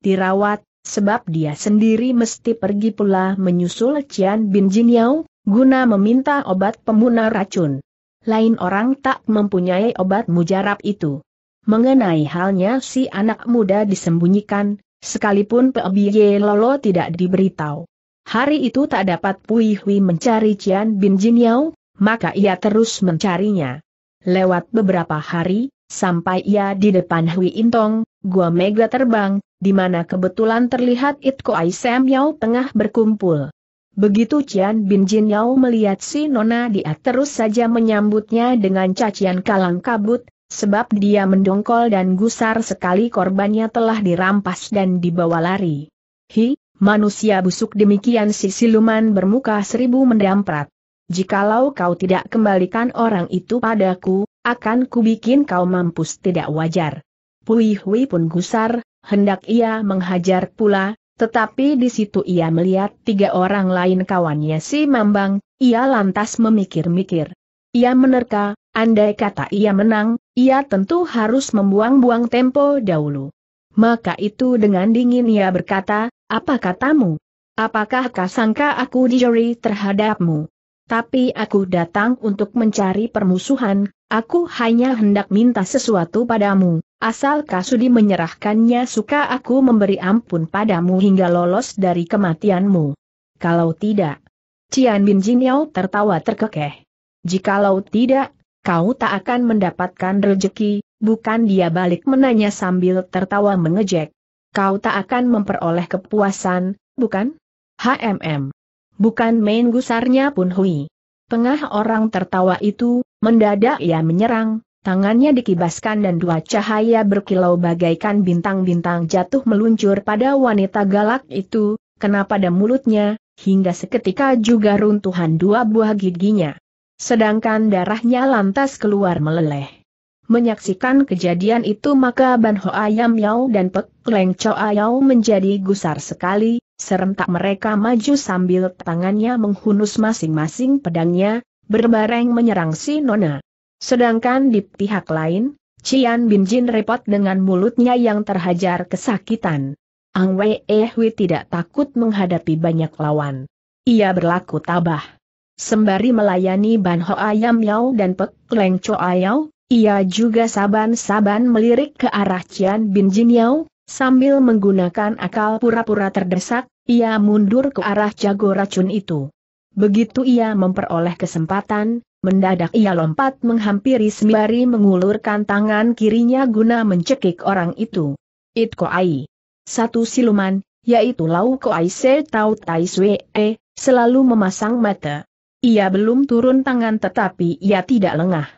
dirawat, sebab dia sendiri mesti pergi pula menyusul Cian Bin Jin Yao, guna meminta obat pemuna racun. Lain orang tak mempunyai obat mujarab itu. Mengenai halnya si anak muda disembunyikan, sekalipun Pebye Lolo tidak diberitahu. Hari itu tak dapat Pui Hui mencari Cian Bin Jin Yau, maka ia terus mencarinya. Lewat beberapa hari, sampai ia di depan Hui Intong, Gua Mega terbang, di mana kebetulan terlihat Itko Ai Sam Yao tengah berkumpul. Begitu Cian Bin Jin Yao melihat si Nona dia terus saja menyambutnya dengan cacian kalang kabut, sebab dia mendongkol dan gusar sekali korbannya telah dirampas dan dibawa lari. Hi, manusia busuk demikian si siluman bermuka seribu mendamprat. Jikalau kau tidak kembalikan orang itu padaku, akan kubikin kau mampus tidak wajar. Pui Hui pun gusar, hendak ia menghajar pula, tetapi di situ ia melihat tiga orang lain kawannya si Mambang, ia lantas memikir-mikir. Ia menerka, Andai kata ia menang, ia tentu harus membuang-buang tempo dahulu. Maka itu dengan dingin ia berkata, apa katamu? Apakah kau sangka aku dijuri terhadapmu? Tapi aku datang untuk mencari permusuhan, aku hanya hendak minta sesuatu padamu, asal Kasudi menyerahkannya suka aku memberi ampun padamu hingga lolos dari kematianmu. Kalau tidak, Cian Bin Yau tertawa terkekeh. Jikalau tidak, kau tak akan mendapatkan rejeki, bukan dia balik menanya sambil tertawa mengejek. Kau tak akan memperoleh kepuasan, bukan? HMM. Bukan main gusarnya pun hui. Tengah orang tertawa itu, mendadak ia menyerang, tangannya dikibaskan dan dua cahaya berkilau bagaikan bintang-bintang jatuh meluncur pada wanita galak itu, kena pada mulutnya, hingga seketika juga runtuhan dua buah giginya. Sedangkan darahnya lantas keluar meleleh. Menyaksikan kejadian itu maka Ban Ho Ayam Yao dan Pek Leng Cho Ayau menjadi gusar sekali, serentak mereka maju sambil tangannya menghunus masing-masing pedangnya, berbareng menyerang si Nona. Sedangkan di pihak lain, Cian Bin Jin repot dengan mulutnya yang terhajar kesakitan. Ang Wei Ehui tidak takut menghadapi banyak lawan. Ia berlaku tabah. Sembari melayani Ban Ho Ayam yau dan Pek Leng Cho Ayau, ia juga saban-saban melirik ke arah Cian Bin Jin Yau, sambil menggunakan akal pura-pura terdesak, ia mundur ke arah jago racun itu. Begitu ia memperoleh kesempatan, mendadak ia lompat menghampiri sembari mengulurkan tangan kirinya guna mencekik orang itu. It Koai. Satu siluman, yaitu Lau ko Koai Se Tau Tai Sue, e, selalu memasang mata. Ia belum turun tangan tetapi ia tidak lengah.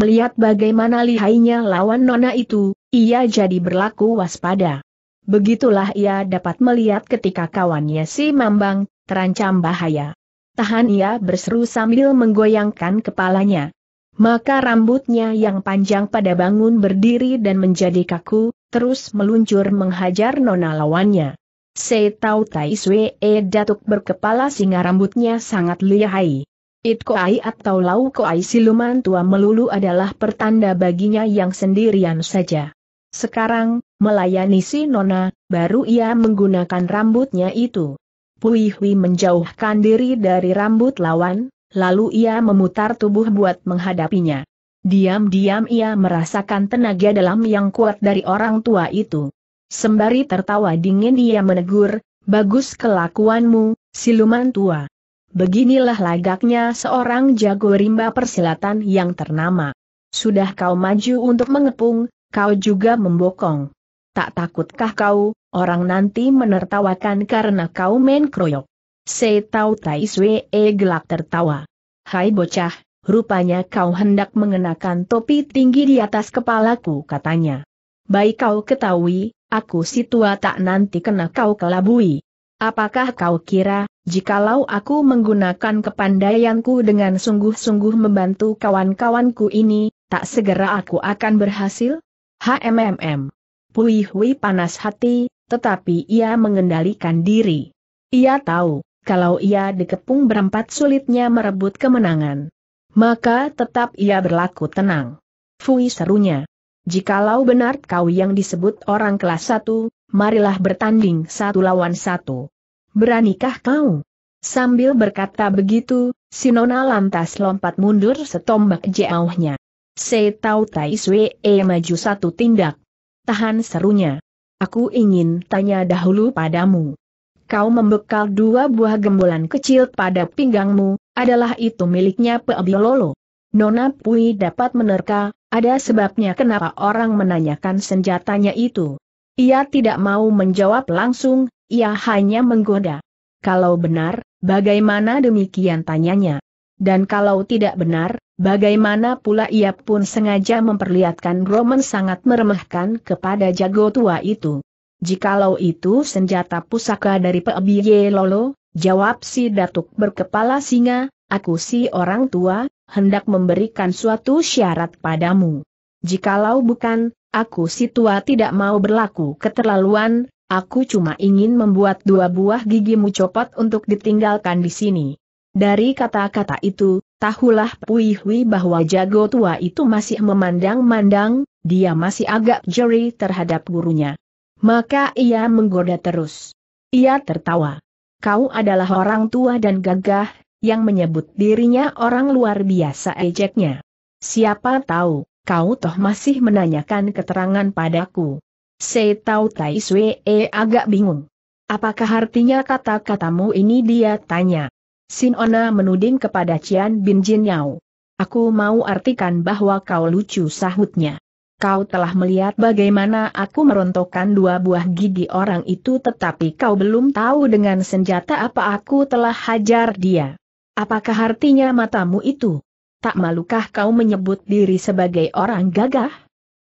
Melihat bagaimana lihainya lawan Nona itu, ia jadi berlaku waspada. Begitulah ia dapat melihat ketika kawannya si Mambang, terancam bahaya. Tahan ia berseru sambil menggoyangkan kepalanya. Maka rambutnya yang panjang pada bangun berdiri dan menjadi kaku, terus meluncur menghajar nona lawannya. Se Tau Tai Swee E Datuk berkepala singa rambutnya sangat lihai. It Koai atau Lau Koai siluman tua melulu adalah pertanda baginya yang sendirian saja. Sekarang, melayani si Nona, baru ia menggunakan rambutnya itu. Pui menjauhkan diri dari rambut lawan, lalu ia memutar tubuh buat menghadapinya. Diam-diam ia merasakan tenaga dalam yang kuat dari orang tua itu. Sembari tertawa dingin ia menegur, bagus kelakuanmu, siluman tua. Beginilah lagaknya seorang jago rimba persilatan yang ternama. Sudah kau maju untuk mengepung, kau juga membokong. Tak takutkah kau, orang nanti menertawakan karena kau main kroyok. Seitau Taiswe e gelak tertawa. Hai bocah, rupanya kau hendak mengenakan topi tinggi di atas kepalaku katanya. Baik kau ketahui, Aku si tua tak nanti kena kau kelabui. Apakah kau kira, jikalau aku menggunakan kepandaianku dengan sungguh-sungguh membantu kawan-kawanku ini, tak segera aku akan berhasil? HMMM. Pui panas hati, tetapi ia mengendalikan diri. Ia tahu, kalau ia dikepung berempat sulitnya merebut kemenangan. Maka tetap ia berlaku tenang. Fui serunya. Jikalau benar kau yang disebut orang kelas satu, marilah bertanding satu lawan satu. Beranikah kau? Sambil berkata begitu, Sinona lantas lompat mundur setombak jauhnya. Setau Tai Sui e maju satu tindak. Tahan serunya. Aku ingin tanya dahulu padamu. Kau membekal dua buah gembolan kecil pada pinggangmu, adalah itu miliknya Peabilolo. Nona Pui dapat menerka, ada sebabnya kenapa orang menanyakan senjatanya itu. Ia tidak mau menjawab langsung, ia hanya menggoda. Kalau benar, bagaimana demikian tanyanya? Dan kalau tidak benar, bagaimana pula ia pun sengaja memperlihatkan Roman sangat meremehkan kepada jago tua itu. Jikalau itu senjata pusaka dari Pebiye Lolo, jawab si datuk berkepala singa, aku si orang tua, hendak memberikan suatu syarat padamu. Jikalau bukan, aku si tua tidak mau berlaku keterlaluan, aku cuma ingin membuat dua buah gigimu copot untuk ditinggalkan di sini. Dari kata-kata itu, tahulah Pui bahwa jago tua itu masih memandang-mandang, dia masih agak jeri terhadap gurunya. Maka ia menggoda terus. Ia tertawa. Kau adalah orang tua dan gagah, yang menyebut dirinya orang luar biasa ejeknya. Siapa tahu, kau toh masih menanyakan keterangan padaku. Saya tahu Tai Swee e, agak bingung. Apakah artinya kata-katamu ini dia tanya. Sinona menuding kepada Cian Bin Jin Yao. Aku mau artikan bahwa kau lucu sahutnya. Kau telah melihat bagaimana aku merontokkan dua buah gigi orang itu tetapi kau belum tahu dengan senjata apa aku telah hajar dia. Apakah artinya matamu itu? Tak malukah kau menyebut diri sebagai orang gagah?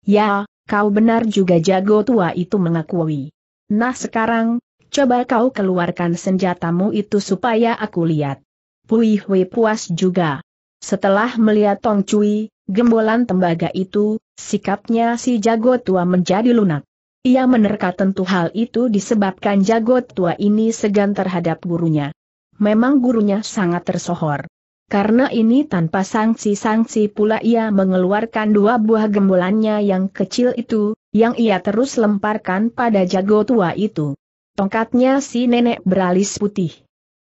Ya, kau benar juga jago tua itu mengakui. Nah sekarang, coba kau keluarkan senjatamu itu supaya aku lihat. Pui Hui puas juga. Setelah melihat Tong Cui, gembolan tembaga itu, sikapnya si jago tua menjadi lunak. Ia menerka tentu hal itu disebabkan jago tua ini segan terhadap gurunya memang gurunya sangat tersohor. Karena ini tanpa sanksi-sanksi pula ia mengeluarkan dua buah gembolannya yang kecil itu, yang ia terus lemparkan pada jago tua itu. Tongkatnya si nenek beralis putih.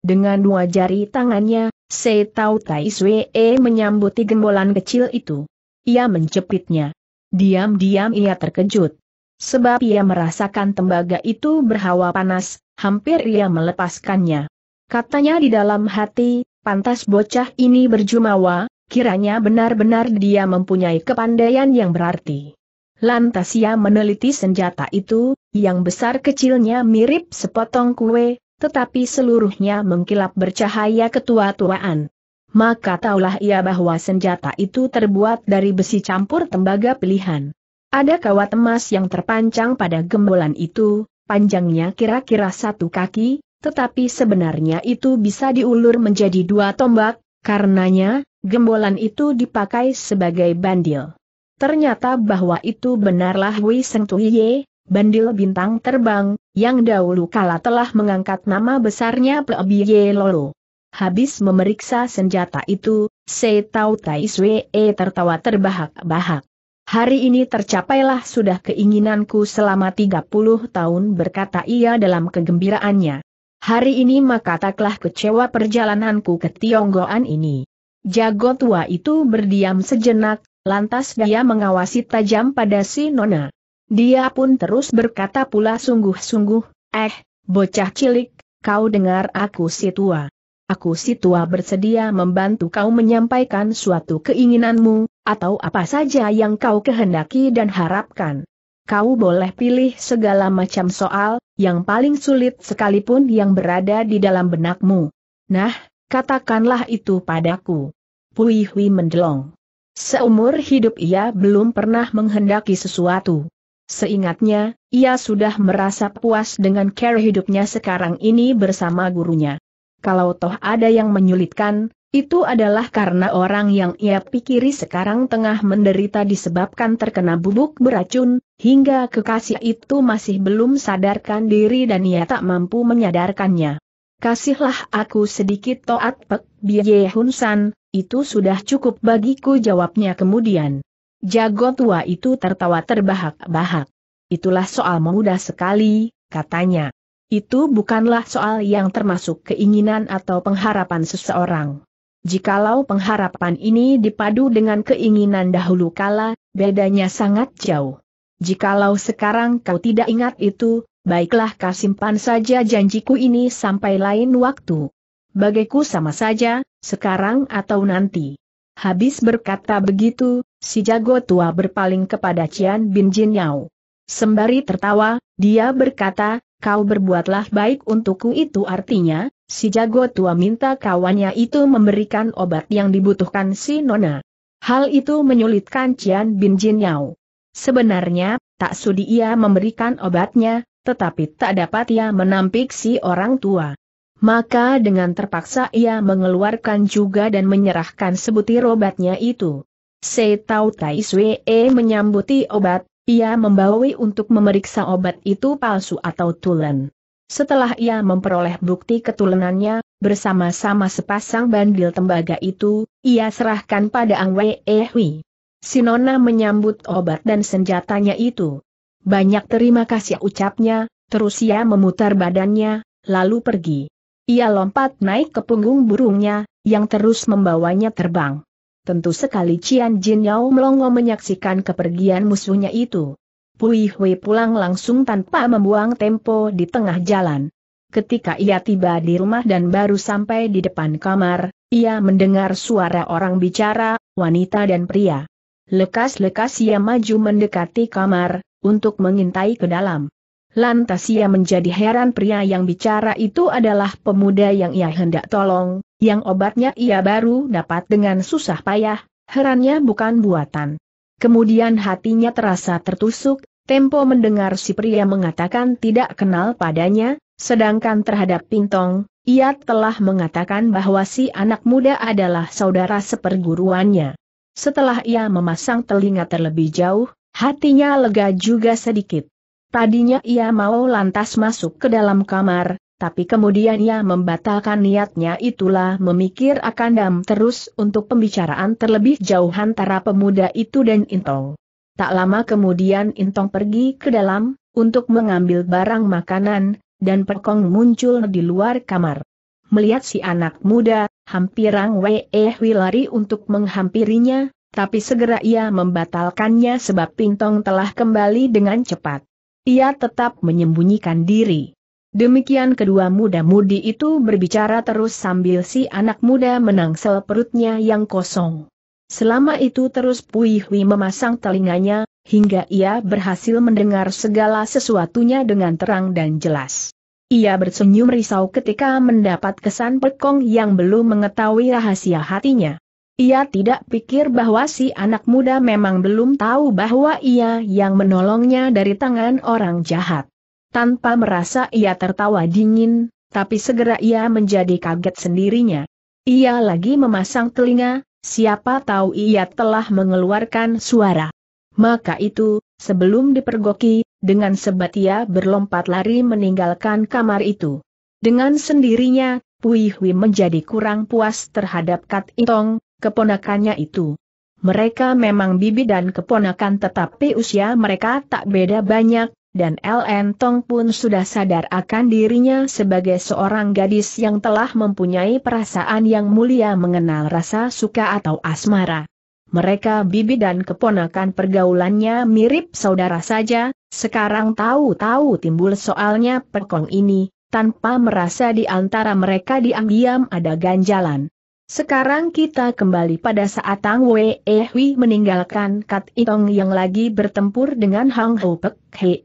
Dengan dua jari tangannya, Se Tau Tai e menyambuti gembolan kecil itu. Ia menjepitnya. Diam-diam ia terkejut. Sebab ia merasakan tembaga itu berhawa panas, hampir ia melepaskannya. Katanya di dalam hati, pantas bocah ini berjumawa, kiranya benar-benar dia mempunyai kepandaian yang berarti. Lantas ia meneliti senjata itu, yang besar kecilnya mirip sepotong kue, tetapi seluruhnya mengkilap bercahaya ketua-tuaan. Maka taulah ia bahwa senjata itu terbuat dari besi campur tembaga pilihan. Ada kawat emas yang terpanjang pada gembolan itu, panjangnya kira-kira satu kaki, tetapi sebenarnya itu bisa diulur menjadi dua tombak, karenanya, gembolan itu dipakai sebagai bandil. Ternyata bahwa itu benarlah Wei Seng Ye, bandil bintang terbang, yang dahulu kala telah mengangkat nama besarnya Pebye Lolo. Habis memeriksa senjata itu, Se Tau Tai E tertawa terbahak-bahak. Hari ini tercapailah sudah keinginanku selama 30 tahun berkata ia dalam kegembiraannya. Hari ini maka taklah kecewa perjalananku ke Tionggoan ini. Jago tua itu berdiam sejenak, lantas dia mengawasi tajam pada si Nona. Dia pun terus berkata pula sungguh-sungguh, eh, bocah cilik, kau dengar aku si tua. Aku si tua bersedia membantu kau menyampaikan suatu keinginanmu, atau apa saja yang kau kehendaki dan harapkan kau boleh pilih segala macam soal, yang paling sulit sekalipun yang berada di dalam benakmu. Nah, katakanlah itu padaku. Pui Hui mendelong. Seumur hidup ia belum pernah menghendaki sesuatu. Seingatnya, ia sudah merasa puas dengan care hidupnya sekarang ini bersama gurunya. Kalau toh ada yang menyulitkan, itu adalah karena orang yang ia pikiri sekarang tengah menderita disebabkan terkena bubuk beracun, hingga kekasih itu masih belum sadarkan diri dan ia tak mampu menyadarkannya. Kasihlah aku sedikit toat pek biye hunsan, itu sudah cukup bagiku jawabnya kemudian. Jago tua itu tertawa terbahak-bahak. Itulah soal mudah sekali, katanya. Itu bukanlah soal yang termasuk keinginan atau pengharapan seseorang. Jikalau pengharapan ini dipadu dengan keinginan dahulu kala, bedanya sangat jauh. Jikalau sekarang kau tidak ingat itu, baiklah kau simpan saja janjiku ini sampai lain waktu. Bagiku sama saja, sekarang atau nanti. Habis berkata begitu, si jago tua berpaling kepada Cian Bin Jin Yao. Sembari tertawa, dia berkata, kau berbuatlah baik untukku itu artinya, Si jago tua minta kawannya itu memberikan obat yang dibutuhkan si Nona. Hal itu menyulitkan Cian Bin Jin Yao. Sebenarnya, tak sudi ia memberikan obatnya, tetapi tak dapat ia menampik si orang tua. Maka dengan terpaksa ia mengeluarkan juga dan menyerahkan sebutir obatnya itu. Setau Tau Tai e menyambuti obat, ia membawa untuk memeriksa obat itu palsu atau tulen. Setelah ia memperoleh bukti ketulenannya, bersama-sama sepasang bandil tembaga itu, ia serahkan pada Ang Wei eh Hui. Sinona menyambut obat dan senjatanya itu. Banyak terima kasih ucapnya, terus ia memutar badannya, lalu pergi. Ia lompat naik ke punggung burungnya, yang terus membawanya terbang. Tentu sekali Cian Jin Yao Melongo menyaksikan kepergian musuhnya itu. Pui Hui pulang langsung tanpa membuang tempo di tengah jalan. Ketika ia tiba di rumah dan baru sampai di depan kamar, ia mendengar suara orang bicara, wanita dan pria. Lekas-lekas ia maju mendekati kamar, untuk mengintai ke dalam. Lantas ia menjadi heran pria yang bicara itu adalah pemuda yang ia hendak tolong, yang obatnya ia baru dapat dengan susah payah, herannya bukan buatan. Kemudian hatinya terasa tertusuk, Tempo mendengar si pria mengatakan tidak kenal padanya, sedangkan terhadap Pintong, ia telah mengatakan bahwa si anak muda adalah saudara seperguruannya. Setelah ia memasang telinga terlebih jauh, hatinya lega juga sedikit. Tadinya ia mau lantas masuk ke dalam kamar, tapi kemudian ia membatalkan niatnya itulah memikir akan dam terus untuk pembicaraan terlebih jauh antara pemuda itu dan Intong. Tak lama kemudian Intong pergi ke dalam, untuk mengambil barang makanan, dan Perkong muncul di luar kamar. Melihat si anak muda, hampirang Wei eh lari untuk menghampirinya, tapi segera ia membatalkannya sebab Pintong telah kembali dengan cepat. Ia tetap menyembunyikan diri. Demikian kedua muda-mudi itu berbicara terus sambil si anak muda menangsel perutnya yang kosong. Selama itu terus Pui Hui memasang telinganya, hingga ia berhasil mendengar segala sesuatunya dengan terang dan jelas. Ia bersenyum risau ketika mendapat kesan Pekong yang belum mengetahui rahasia hatinya. Ia tidak pikir bahwa si anak muda memang belum tahu bahwa ia yang menolongnya dari tangan orang jahat. Tanpa merasa ia tertawa dingin, tapi segera ia menjadi kaget sendirinya. Ia lagi memasang telinga, Siapa tahu ia telah mengeluarkan suara. Maka itu, sebelum dipergoki, dengan sebat ia berlompat lari meninggalkan kamar itu. Dengan sendirinya, Pui menjadi kurang puas terhadap Kat Itong, keponakannya itu. Mereka memang bibi dan keponakan tetapi usia mereka tak beda banyak, dan LN Tong pun sudah sadar akan dirinya sebagai seorang gadis yang telah mempunyai perasaan yang mulia mengenal rasa suka atau asmara. Mereka bibi dan keponakan pergaulannya mirip saudara saja, sekarang tahu-tahu timbul soalnya pekong ini, tanpa merasa di antara mereka diam-diam ada ganjalan. Sekarang kita kembali pada saat Tang Wei eh, Hui meninggalkan Kat Itong yang lagi bertempur dengan Hang Ho Pek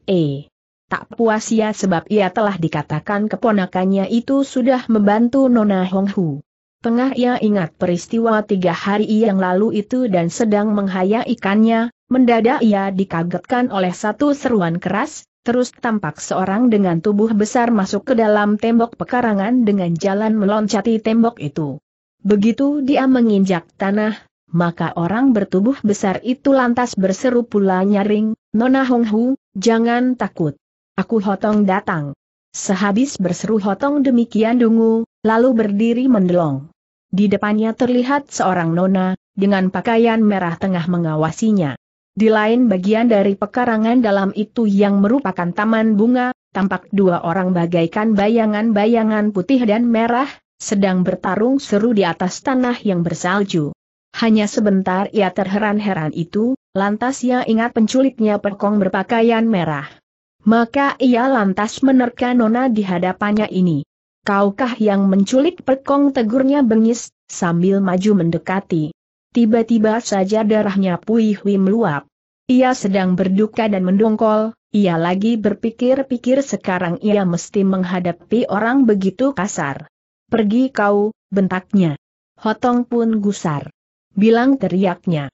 -e. Tak puas ya sebab ia telah dikatakan keponakannya itu sudah membantu Nona Hong Hu. Tengah ia ingat peristiwa tiga hari yang lalu itu dan sedang menghaya ikannya, mendadak ia dikagetkan oleh satu seruan keras, terus tampak seorang dengan tubuh besar masuk ke dalam tembok pekarangan dengan jalan meloncati tembok itu. Begitu dia menginjak tanah, maka orang bertubuh besar itu lantas berseru pula nyaring, Nona Hong Hu, jangan takut. Aku hotong datang. Sehabis berseru hotong demikian dungu, lalu berdiri mendelong. Di depannya terlihat seorang nona, dengan pakaian merah tengah mengawasinya. Di lain bagian dari pekarangan dalam itu yang merupakan taman bunga, tampak dua orang bagaikan bayangan-bayangan putih dan merah, sedang bertarung seru di atas tanah yang bersalju. Hanya sebentar ia terheran-heran itu, lantas ia ingat penculiknya perkong berpakaian merah. Maka ia lantas menerka nona di hadapannya ini. Kaukah yang menculik perkong tegurnya bengis, sambil maju mendekati. Tiba-tiba saja darahnya puih meluap. Ia sedang berduka dan mendongkol, ia lagi berpikir-pikir sekarang ia mesti menghadapi orang begitu kasar. Pergi kau, bentaknya. Hotong pun gusar. Bilang teriaknya.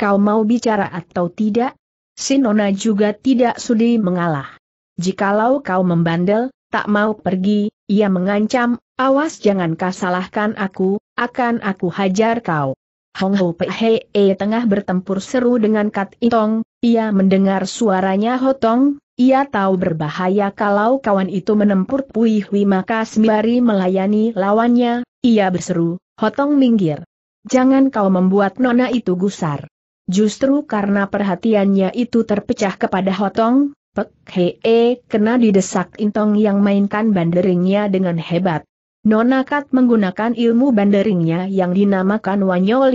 Kau mau bicara atau tidak? Sinona juga tidak sudi mengalah. Jikalau kau membandel, tak mau pergi, ia mengancam, awas jangan kau salahkan aku, akan aku hajar kau. Hong Ho e tengah bertempur seru dengan Kat Itong, ia mendengar suaranya Hotong, ia tahu berbahaya kalau kawan itu menempur Pui Hui maka sembari melayani lawannya, ia berseru, Hotong minggir. Jangan kau membuat nona itu gusar. Justru karena perhatiannya itu terpecah kepada Hotong, Pek Hee kena didesak Intong yang mainkan banderingnya dengan hebat. Nona Kat menggunakan ilmu banderingnya yang dinamakan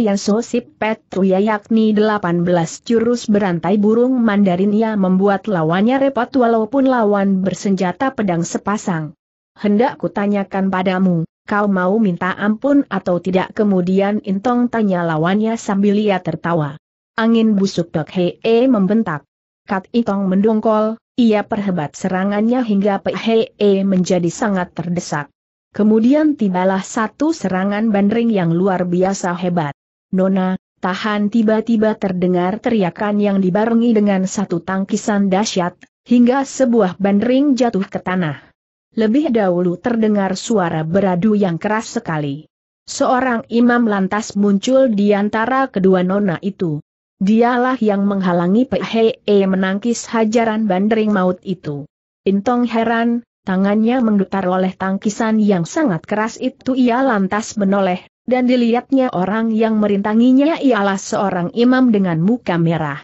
yang sosip Sip Petruya yakni 18 jurus berantai burung mandarin ia membuat lawannya repot walaupun lawan bersenjata pedang sepasang. Hendak kutanyakan padamu, kau mau minta ampun atau tidak kemudian Intong tanya lawannya sambil ia tertawa. Angin busuk Pek Hee membentak. Kat Intong mendongkol, ia perhebat serangannya hingga Pek Hee menjadi sangat terdesak. Kemudian tibalah satu serangan bandring yang luar biasa hebat. Nona, tahan tiba-tiba terdengar teriakan yang dibarengi dengan satu tangkisan dahsyat, hingga sebuah bandring jatuh ke tanah. Lebih dahulu terdengar suara beradu yang keras sekali. Seorang imam lantas muncul di antara kedua nona itu. Dialah yang menghalangi Pehe menangkis hajaran bandering maut itu. Intong heran, Tangannya menggetar oleh tangkisan yang sangat keras itu ia lantas menoleh, dan dilihatnya orang yang merintanginya ialah seorang imam dengan muka merah.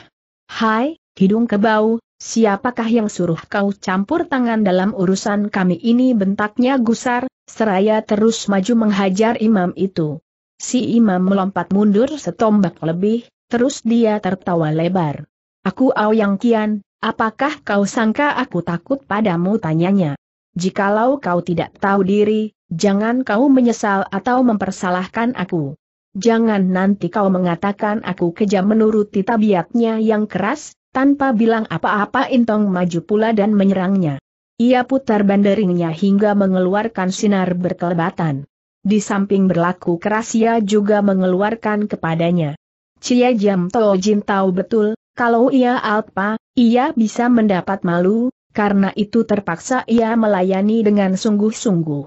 Hai, hidung kebau, siapakah yang suruh kau campur tangan dalam urusan kami ini bentaknya gusar, seraya terus maju menghajar imam itu. Si imam melompat mundur setombak lebih, terus dia tertawa lebar. Aku Aoyang Kian, apakah kau sangka aku takut padamu tanyanya. Jikalau kau tidak tahu diri, jangan kau menyesal atau mempersalahkan aku. Jangan nanti kau mengatakan aku kejam menuruti tabiatnya yang keras, tanpa bilang apa-apa Intong maju pula dan menyerangnya. Ia putar banderingnya hingga mengeluarkan sinar berkelebatan. Di samping berlaku keras ia juga mengeluarkan kepadanya. Cia Jam Tojin tahu betul, kalau ia alpa, ia bisa mendapat malu, karena itu terpaksa ia melayani dengan sungguh-sungguh.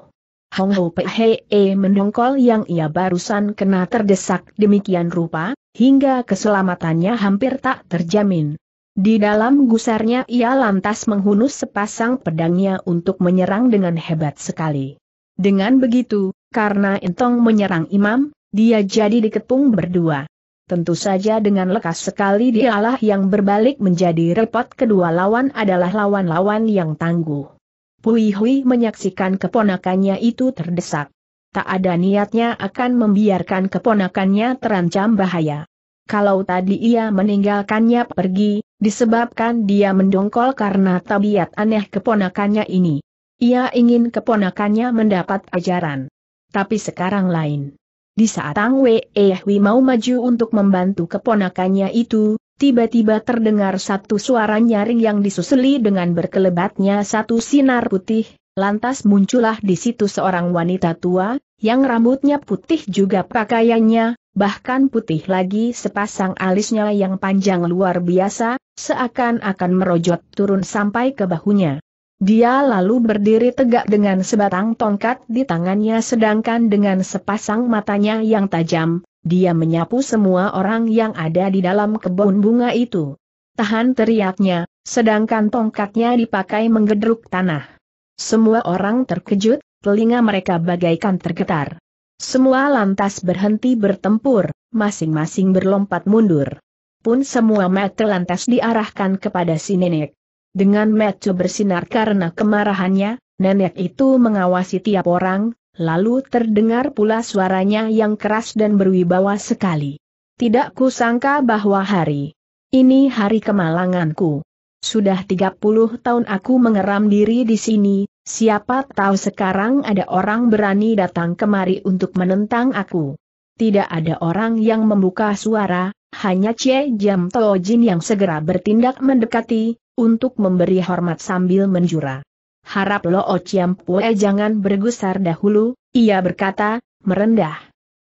Hong Ho Pehee mendongkol yang ia barusan kena terdesak demikian rupa, hingga keselamatannya hampir tak terjamin. Di dalam gusarnya ia lantas menghunus sepasang pedangnya untuk menyerang dengan hebat sekali. Dengan begitu, karena Entong menyerang imam, dia jadi dikepung berdua. Tentu saja dengan lekas sekali dialah yang berbalik menjadi repot kedua lawan adalah lawan-lawan yang tangguh. Pui Hui menyaksikan keponakannya itu terdesak. Tak ada niatnya akan membiarkan keponakannya terancam bahaya. Kalau tadi ia meninggalkannya pergi, disebabkan dia mendongkol karena tabiat aneh keponakannya ini. Ia ingin keponakannya mendapat ajaran. Tapi sekarang lain. Di saat Ang Wei Hui mau maju untuk membantu keponakannya itu, tiba-tiba terdengar satu suara nyaring yang disusuli dengan berkelebatnya satu sinar putih, lantas muncullah di situ seorang wanita tua, yang rambutnya putih juga pakaiannya, bahkan putih lagi sepasang alisnya yang panjang luar biasa, seakan-akan merojot turun sampai ke bahunya. Dia lalu berdiri tegak dengan sebatang tongkat di tangannya sedangkan dengan sepasang matanya yang tajam, dia menyapu semua orang yang ada di dalam kebun bunga itu. Tahan teriaknya, sedangkan tongkatnya dipakai menggedruk tanah. Semua orang terkejut, telinga mereka bagaikan tergetar. Semua lantas berhenti bertempur, masing-masing berlompat mundur. Pun semua mata lantas diarahkan kepada si nenek. Dengan mata bersinar karena kemarahannya, nenek itu mengawasi tiap orang, lalu terdengar pula suaranya yang keras dan berwibawa sekali. Tidak kusangka bahwa hari ini hari kemalanganku. Sudah 30 tahun aku mengeram diri di sini, siapa tahu sekarang ada orang berani datang kemari untuk menentang aku. Tidak ada orang yang membuka suara, hanya Che Jam Tojin yang segera bertindak mendekati, untuk memberi hormat sambil menjura. Harap Lo oh Chiam Pue jangan bergusar dahulu, ia berkata, merendah.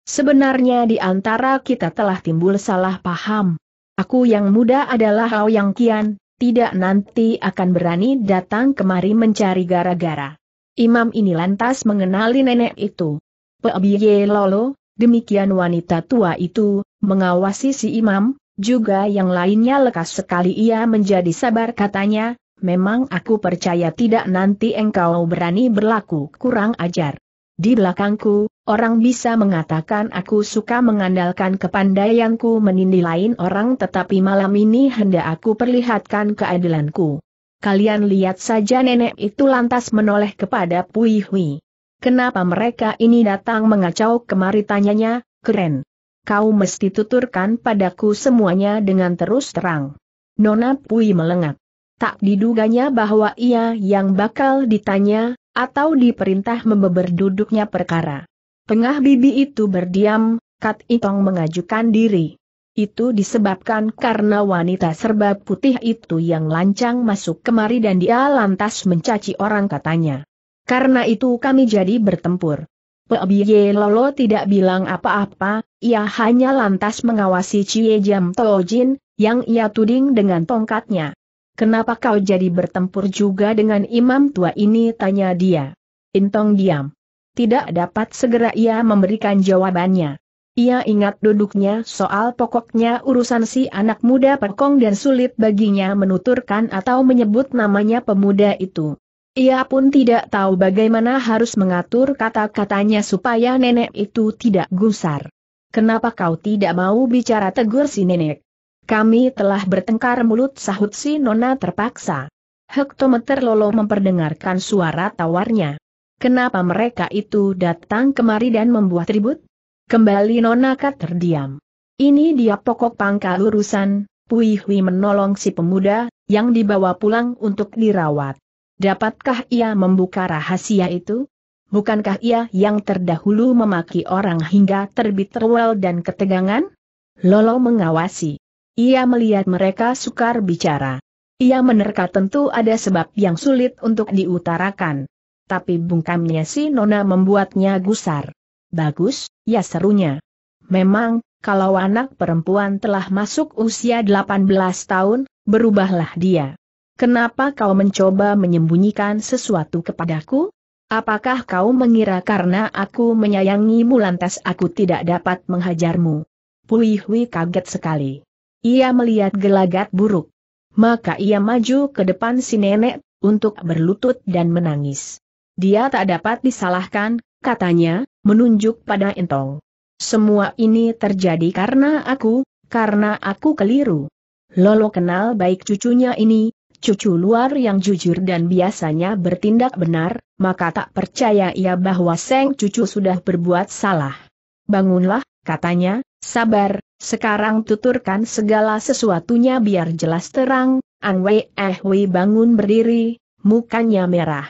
Sebenarnya di antara kita telah timbul salah paham. Aku yang muda adalah Hao Yang Kian, tidak nanti akan berani datang kemari mencari gara-gara. Imam ini lantas mengenali nenek itu. Pebiye Lolo, demikian wanita tua itu, mengawasi si imam, juga yang lainnya lekas sekali ia menjadi sabar katanya, memang aku percaya tidak nanti engkau berani berlaku kurang ajar. Di belakangku, orang bisa mengatakan aku suka mengandalkan kepandaianku menindih lain orang tetapi malam ini hendak aku perlihatkan keadilanku. Kalian lihat saja nenek itu lantas menoleh kepada Pui Hui. Kenapa mereka ini datang mengacau kemari tanyanya, keren kau mesti tuturkan padaku semuanya dengan terus terang. Nona Pui melengak. Tak diduganya bahwa ia yang bakal ditanya, atau diperintah membeber duduknya perkara. Tengah bibi itu berdiam, Kat Itong mengajukan diri. Itu disebabkan karena wanita serba putih itu yang lancang masuk kemari dan dia lantas mencaci orang katanya. Karena itu kami jadi bertempur. Pebiye Lolo tidak bilang apa-apa, ia hanya lantas mengawasi Cie Jam Tojin, yang ia tuding dengan tongkatnya. Kenapa kau jadi bertempur juga dengan imam tua ini tanya dia. Intong diam. Tidak dapat segera ia memberikan jawabannya. Ia ingat duduknya soal pokoknya urusan si anak muda pekong dan sulit baginya menuturkan atau menyebut namanya pemuda itu. Ia pun tidak tahu bagaimana harus mengatur kata-katanya supaya nenek itu tidak gusar. Kenapa kau tidak mau bicara tegur si nenek? Kami telah bertengkar mulut sahut si nona terpaksa. Hektometer Lolo memperdengarkan suara tawarnya. Kenapa mereka itu datang kemari dan membuat ribut? Kembali nona Kat terdiam. Ini dia pokok pangkal urusan, Pui menolong si pemuda, yang dibawa pulang untuk dirawat. Dapatkah ia membuka rahasia itu? Bukankah ia yang terdahulu memaki orang hingga terbit terwal dan ketegangan? Lolo mengawasi. Ia melihat mereka sukar bicara. Ia menerka tentu ada sebab yang sulit untuk diutarakan. Tapi bungkamnya si Nona membuatnya gusar. Bagus, ya serunya. Memang, kalau anak perempuan telah masuk usia 18 tahun, berubahlah dia. Kenapa kau mencoba menyembunyikan sesuatu kepadaku? Apakah kau mengira karena aku menyayangimu lantas aku tidak dapat menghajarmu? Pui kaget sekali. Ia melihat gelagat buruk. Maka ia maju ke depan si nenek, untuk berlutut dan menangis. Dia tak dapat disalahkan, katanya, menunjuk pada entong. Semua ini terjadi karena aku, karena aku keliru. Lolo kenal baik cucunya ini, cucu luar yang jujur dan biasanya bertindak benar, maka tak percaya ia bahwa Seng cucu sudah berbuat salah. Bangunlah, katanya, sabar, sekarang tuturkan segala sesuatunya biar jelas terang, Ang Wei Eh Wei bangun berdiri, mukanya merah.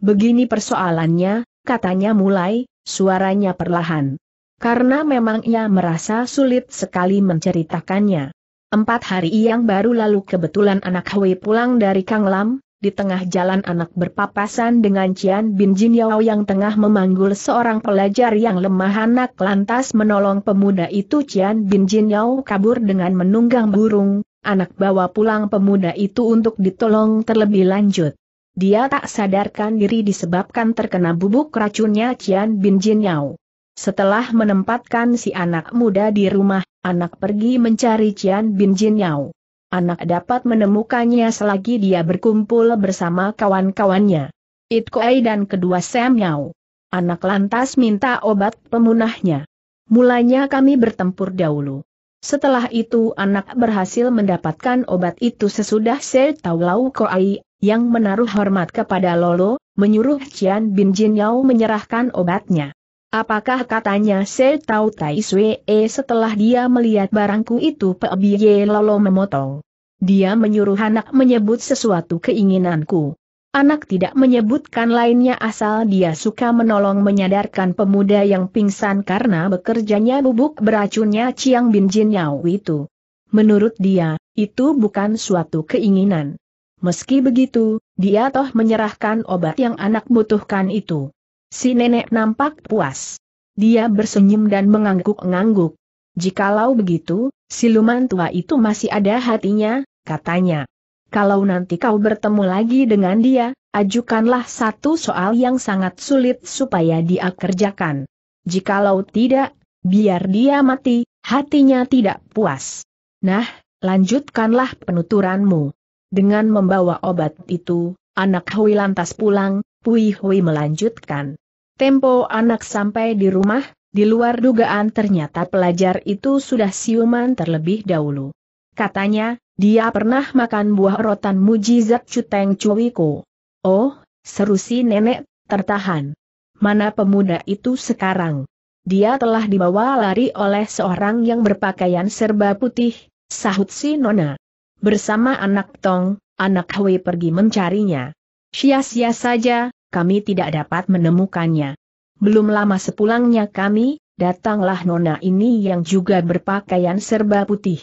Begini persoalannya, katanya mulai, suaranya perlahan. Karena memang ia merasa sulit sekali menceritakannya. Empat hari yang baru lalu kebetulan anak Hui pulang dari Kang Lam, di tengah jalan anak berpapasan dengan Cian Bin Jin Yao yang tengah memanggul seorang pelajar yang lemah anak lantas menolong pemuda itu Cian Bin Jin Yao kabur dengan menunggang burung, anak bawa pulang pemuda itu untuk ditolong terlebih lanjut. Dia tak sadarkan diri disebabkan terkena bubuk racunnya Cian Bin Jin Yao. Setelah menempatkan si anak muda di rumah, anak pergi mencari Cian Bin Jin Yao. Anak dapat menemukannya selagi dia berkumpul bersama kawan-kawannya. It Kuei dan kedua Sam Yao. Anak lantas minta obat pemunahnya. Mulanya kami bertempur dahulu. Setelah itu anak berhasil mendapatkan obat itu sesudah Se Tau Lau Koai, yang menaruh hormat kepada Lolo, menyuruh Cian Bin Jin Yao menyerahkan obatnya. Apakah katanya Sel tahu Tai Sue eh, setelah dia melihat barangku itu Pe Biye Lolo memotong. Dia menyuruh anak menyebut sesuatu keinginanku. Anak tidak menyebutkan lainnya asal dia suka menolong menyadarkan pemuda yang pingsan karena bekerjanya bubuk beracunnya Chiang Bin Jin Yao itu. Menurut dia, itu bukan suatu keinginan. Meski begitu, dia toh menyerahkan obat yang anak butuhkan itu. Si nenek nampak puas. Dia bersenyum dan mengangguk-angguk. Jikalau begitu, siluman tua itu masih ada hatinya, katanya. Kalau nanti kau bertemu lagi dengan dia, ajukanlah satu soal yang sangat sulit supaya dia kerjakan. Jikalau tidak, biar dia mati, hatinya tidak puas. Nah, lanjutkanlah penuturanmu. Dengan membawa obat itu, anak Hui lantas pulang, Pui Hui melanjutkan. Tempo anak sampai di rumah, di luar dugaan ternyata pelajar itu sudah siuman terlebih dahulu. Katanya, dia pernah makan buah rotan mujizat Cuteng Cuwiko. Oh, seru si nenek, tertahan. Mana pemuda itu sekarang? Dia telah dibawa lari oleh seorang yang berpakaian serba putih, sahut si Nona. Bersama anak Tong, anak Hui pergi mencarinya. Sia-sia saja, kami tidak dapat menemukannya. Belum lama sepulangnya kami, datanglah nona ini yang juga berpakaian serba putih.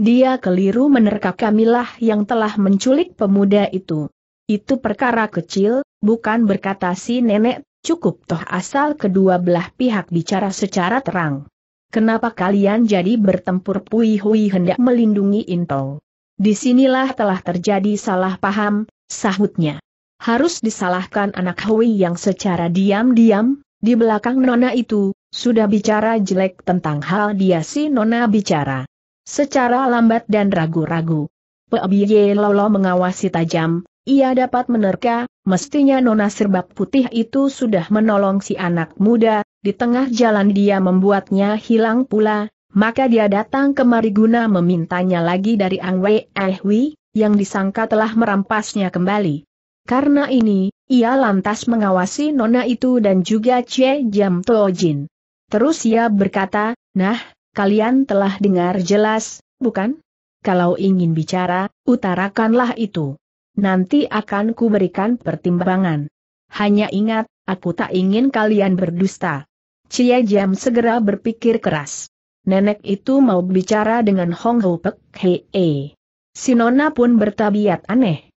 Dia keliru menerka kamilah yang telah menculik pemuda itu. Itu perkara kecil, bukan berkata si nenek, cukup toh asal kedua belah pihak bicara secara terang. Kenapa kalian jadi bertempur Pui Hui hendak melindungi Intol? Disinilah telah terjadi salah paham, sahutnya harus disalahkan anak Hui yang secara diam-diam, di belakang Nona itu, sudah bicara jelek tentang hal dia si Nona bicara. Secara lambat dan ragu-ragu. Pebiye Lolo mengawasi tajam, ia dapat menerka, mestinya Nona Serbap Putih itu sudah menolong si anak muda, di tengah jalan dia membuatnya hilang pula, maka dia datang kemari guna memintanya lagi dari Ang Wei yang disangka telah merampasnya kembali. Karena ini, ia lantas mengawasi nona itu dan juga Che Jam Jin. Terus ia berkata, nah, kalian telah dengar jelas, bukan? Kalau ingin bicara, utarakanlah itu. Nanti akan kuberikan pertimbangan. Hanya ingat, aku tak ingin kalian berdusta. Chia Jam segera berpikir keras. Nenek itu mau bicara dengan Hong Ho Pek Si Nona pun bertabiat aneh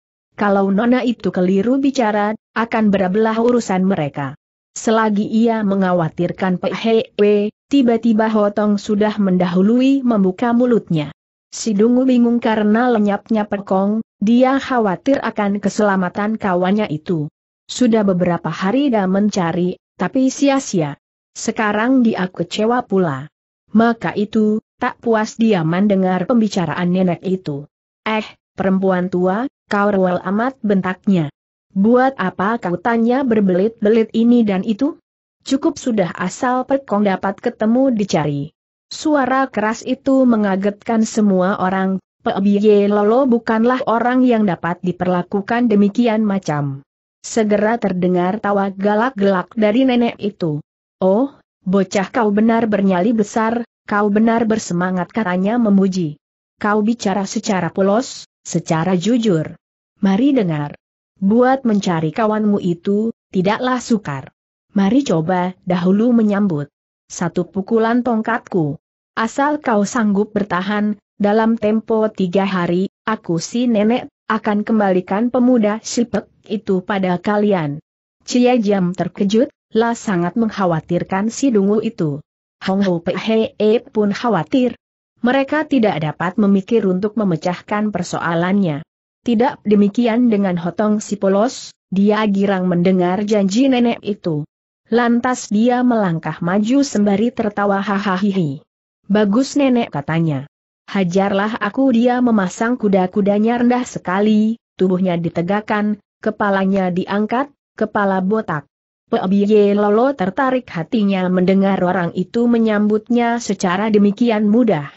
kalau Nona itu keliru bicara, akan berabelah urusan mereka. Selagi ia mengkhawatirkan Hewe, tiba-tiba Hotong sudah mendahului membuka mulutnya. Sidungu bingung karena lenyapnya Perkong, dia khawatir akan keselamatan kawannya itu. Sudah beberapa hari dia mencari, tapi sia-sia. Sekarang dia kecewa pula. Maka itu, tak puas dia mendengar pembicaraan nenek itu. Eh, perempuan tua, Kau rewel amat bentaknya. Buat apa kau tanya berbelit-belit ini dan itu? Cukup sudah asal perkong dapat ketemu dicari. Suara keras itu mengagetkan semua orang, Pebiye Lolo bukanlah orang yang dapat diperlakukan demikian macam. Segera terdengar tawa galak galak dari nenek itu. Oh, bocah kau benar bernyali besar, kau benar bersemangat katanya memuji. Kau bicara secara polos, secara jujur. Mari dengar. Buat mencari kawanmu itu, tidaklah sukar. Mari coba dahulu menyambut. Satu pukulan tongkatku. Asal kau sanggup bertahan, dalam tempo tiga hari, aku si nenek, akan kembalikan pemuda sipek itu pada kalian. Cia Jam terkejut, lah sangat mengkhawatirkan si dungu itu. Hong Ho Pehe e pun khawatir. Mereka tidak dapat memikir untuk memecahkan persoalannya. Tidak demikian dengan Hotong Sipolos, dia girang mendengar janji nenek itu. Lantas dia melangkah maju sembari tertawa hahaha. Bagus nenek katanya. Hajarlah aku dia memasang kuda-kudanya rendah sekali, tubuhnya ditegakkan, kepalanya diangkat, kepala botak. Pebiye Lolo tertarik hatinya mendengar orang itu menyambutnya secara demikian mudah.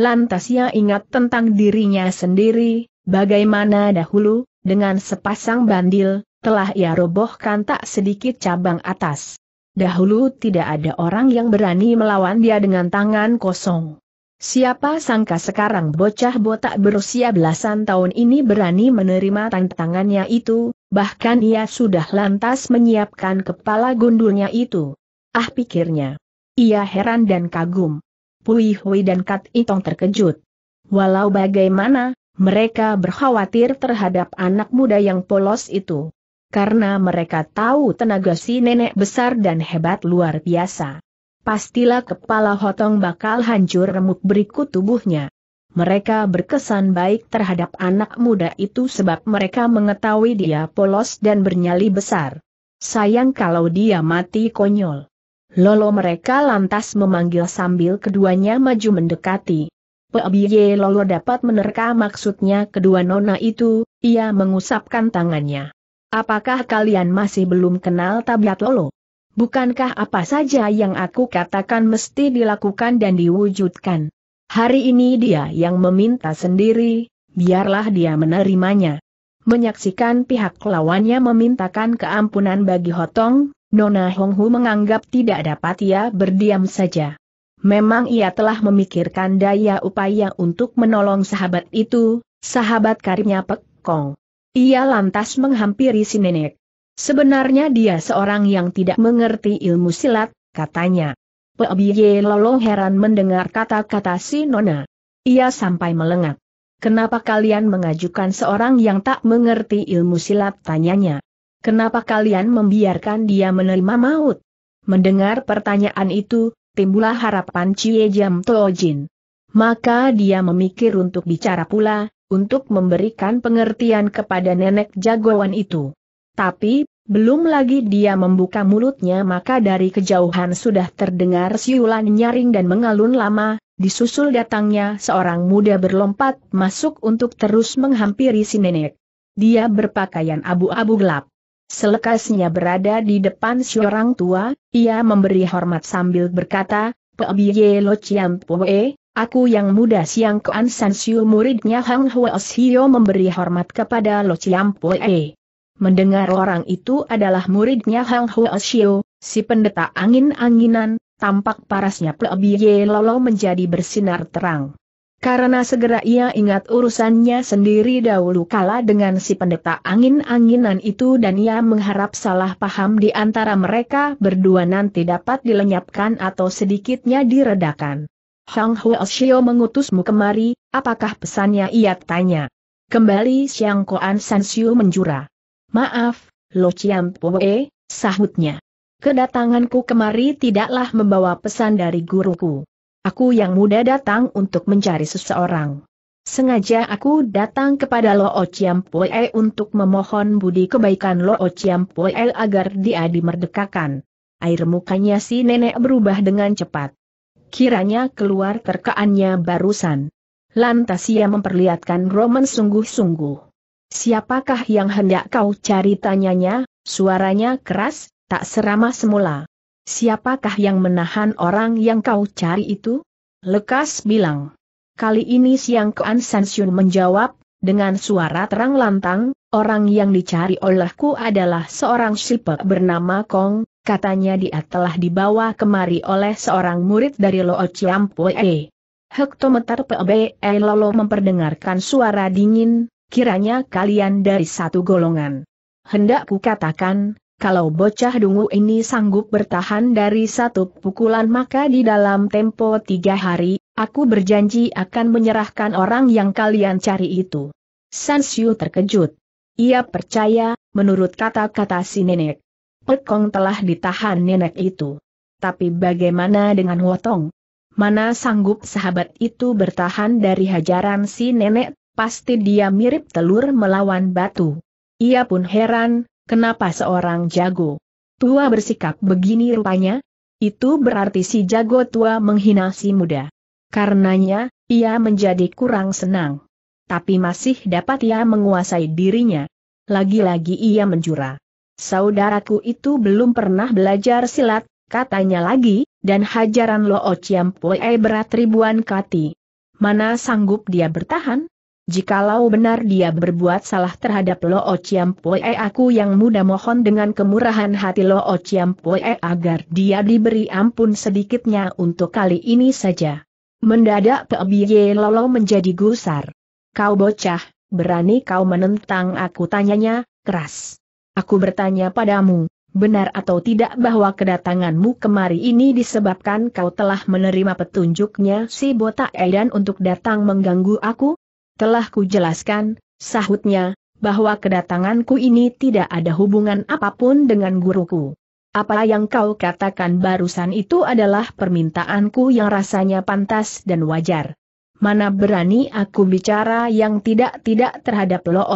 Lantas ia ingat tentang dirinya sendiri, Bagaimana dahulu, dengan sepasang bandil, telah ia robohkan tak sedikit cabang atas. Dahulu tidak ada orang yang berani melawan dia dengan tangan kosong. Siapa sangka sekarang bocah botak berusia belasan tahun ini berani menerima tantangannya itu, bahkan ia sudah lantas menyiapkan kepala gundulnya itu. Ah pikirnya. Ia heran dan kagum. Pui Hui dan Kat Itong terkejut. Walau bagaimana, mereka berkhawatir terhadap anak muda yang polos itu. Karena mereka tahu tenaga si nenek besar dan hebat luar biasa. Pastilah kepala hotong bakal hancur remuk berikut tubuhnya. Mereka berkesan baik terhadap anak muda itu sebab mereka mengetahui dia polos dan bernyali besar. Sayang kalau dia mati konyol. Lolo mereka lantas memanggil sambil keduanya maju mendekati. Biye Lolo dapat menerka maksudnya kedua nona itu, ia mengusapkan tangannya. Apakah kalian masih belum kenal tabiat Lolo? Bukankah apa saja yang aku katakan mesti dilakukan dan diwujudkan? Hari ini dia yang meminta sendiri, biarlah dia menerimanya. Menyaksikan pihak lawannya memintakan keampunan bagi Hotong, Nona Honghu menganggap tidak dapat ia berdiam saja. Memang ia telah memikirkan daya upaya untuk menolong sahabat itu, sahabat karibnya Pek Kong. Ia lantas menghampiri si nenek. Sebenarnya dia seorang yang tidak mengerti ilmu silat, katanya. Biye Lolo heran mendengar kata-kata si Nona. Ia sampai melengak. Kenapa kalian mengajukan seorang yang tak mengerti ilmu silat tanyanya? Kenapa kalian membiarkan dia menerima maut? Mendengar pertanyaan itu, timbulah harapan Cie Jam Toojin. Maka dia memikir untuk bicara pula, untuk memberikan pengertian kepada nenek jagoan itu. Tapi, belum lagi dia membuka mulutnya maka dari kejauhan sudah terdengar siulan nyaring dan mengalun lama, disusul datangnya seorang muda berlompat masuk untuk terus menghampiri si nenek. Dia berpakaian abu-abu gelap. Selekasnya berada di depan si orang tua, ia memberi hormat sambil berkata, Pebiye lo ciam poe, aku yang muda siang kean san siu muridnya Hang Hua Hio memberi hormat kepada lo ciam poe. Mendengar orang itu adalah muridnya Hang Hua Hio, si pendeta angin-anginan, tampak parasnya Pebye Lolo menjadi bersinar terang. Karena segera ia ingat urusannya sendiri dahulu kala dengan si pendeta angin-anginan itu dan ia mengharap salah paham di antara mereka berdua nanti dapat dilenyapkan atau sedikitnya diredakan. Hang Huo Shio mengutusmu kemari, apakah pesannya ia tanya. Kembali Xiang Koan San Xiu menjura. Maaf, Lo Chiam Poe, sahutnya. Kedatanganku kemari tidaklah membawa pesan dari guruku. Aku yang muda datang untuk mencari seseorang. Sengaja aku datang kepada Lo Chiam Pue untuk memohon budi kebaikan Lo Chiam Pue agar dia dimerdekakan. Air mukanya si nenek berubah dengan cepat. Kiranya keluar terkaannya barusan. Lantas ia memperlihatkan Roman sungguh-sungguh. Siapakah yang hendak kau cari tanyanya, suaranya keras, tak seramah semula. Siapakah yang menahan orang yang kau cari itu? Lekas bilang. Kali ini Siang Kuan Sansyun menjawab, dengan suara terang lantang, orang yang dicari olehku adalah seorang sipe bernama Kong, katanya dia telah dibawa kemari oleh seorang murid dari Lo Pue. Hektometer PBE Lolo eh, memperdengarkan suara dingin, kiranya kalian dari satu golongan. Hendak ku katakan, kalau bocah dungu ini sanggup bertahan dari satu pukulan maka di dalam tempo tiga hari, aku berjanji akan menyerahkan orang yang kalian cari itu. Sansiu terkejut. Ia percaya, menurut kata-kata si nenek. Pekong telah ditahan nenek itu. Tapi bagaimana dengan Wotong? Mana sanggup sahabat itu bertahan dari hajaran si nenek, pasti dia mirip telur melawan batu. Ia pun heran, Kenapa seorang jago tua bersikap begini rupanya? Itu berarti si jago tua menghina si muda. Karenanya, ia menjadi kurang senang. Tapi masih dapat ia menguasai dirinya. Lagi-lagi ia menjura. Saudaraku itu belum pernah belajar silat, katanya lagi, dan hajaran Lo Chiam berat ribuan kati. Mana sanggup dia bertahan? Jikalau benar dia berbuat salah terhadap Lo Chiampoe aku yang muda mohon dengan kemurahan hati Lo Chiampoe agar dia diberi ampun sedikitnya untuk kali ini saja. Mendadak Pebiye Lolo menjadi gusar. Kau bocah, berani kau menentang aku tanyanya, keras. Aku bertanya padamu, benar atau tidak bahwa kedatanganmu kemari ini disebabkan kau telah menerima petunjuknya si botak Edan untuk datang mengganggu aku? Telah kujelaskan, sahutnya, bahwa kedatanganku ini tidak ada hubungan apapun dengan guruku. Apa yang kau katakan barusan itu adalah permintaanku yang rasanya pantas dan wajar. Mana berani aku bicara yang tidak-tidak terhadap Lo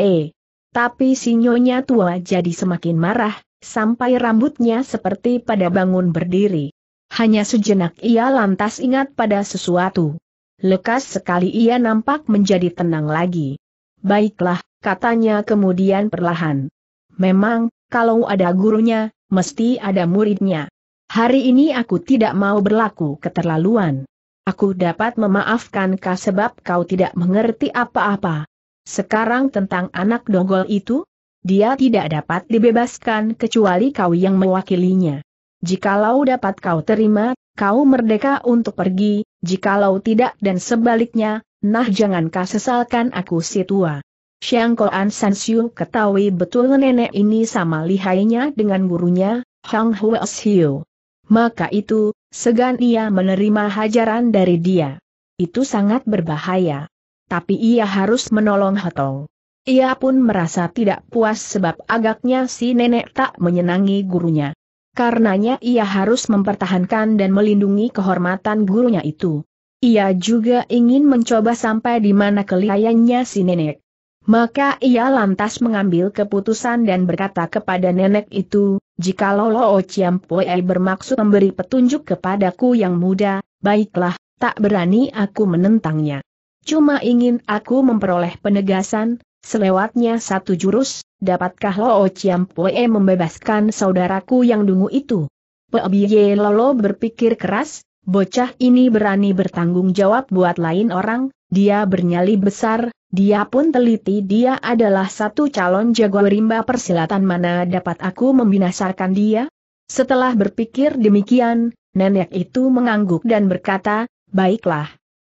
E. Tapi sinyonya tua jadi semakin marah, sampai rambutnya seperti pada bangun berdiri. Hanya sejenak ia lantas ingat pada sesuatu. Lekas sekali ia nampak menjadi tenang lagi. Baiklah, katanya kemudian perlahan. Memang, kalau ada gurunya, mesti ada muridnya. Hari ini aku tidak mau berlaku keterlaluan. Aku dapat memaafkan kau sebab kau tidak mengerti apa-apa. Sekarang tentang anak dongol itu, dia tidak dapat dibebaskan kecuali kau yang mewakilinya. Jikalau dapat kau terima kau merdeka untuk pergi, jikalau tidak dan sebaliknya, nah jangankah sesalkan aku si tua. Xiang Koan San Siu ketahui betul nenek ini sama lihainya dengan gurunya, Hang Hua Siu. Maka itu, segan ia menerima hajaran dari dia. Itu sangat berbahaya. Tapi ia harus menolong Hotong. Ia pun merasa tidak puas sebab agaknya si nenek tak menyenangi gurunya. Karenanya ia harus mempertahankan dan melindungi kehormatan gurunya itu. Ia juga ingin mencoba sampai di mana kelihayannya si nenek. Maka ia lantas mengambil keputusan dan berkata kepada nenek itu, jika Lolo Chiampoe bermaksud memberi petunjuk kepadaku yang muda, baiklah, tak berani aku menentangnya. Cuma ingin aku memperoleh penegasan, selewatnya satu jurus, dapatkah Loo oh Pue membebaskan saudaraku yang dungu itu? Pebiye Lolo berpikir keras, bocah ini berani bertanggung jawab buat lain orang, dia bernyali besar, dia pun teliti dia adalah satu calon jago rimba persilatan mana dapat aku membinasakan dia? Setelah berpikir demikian, nenek itu mengangguk dan berkata, baiklah.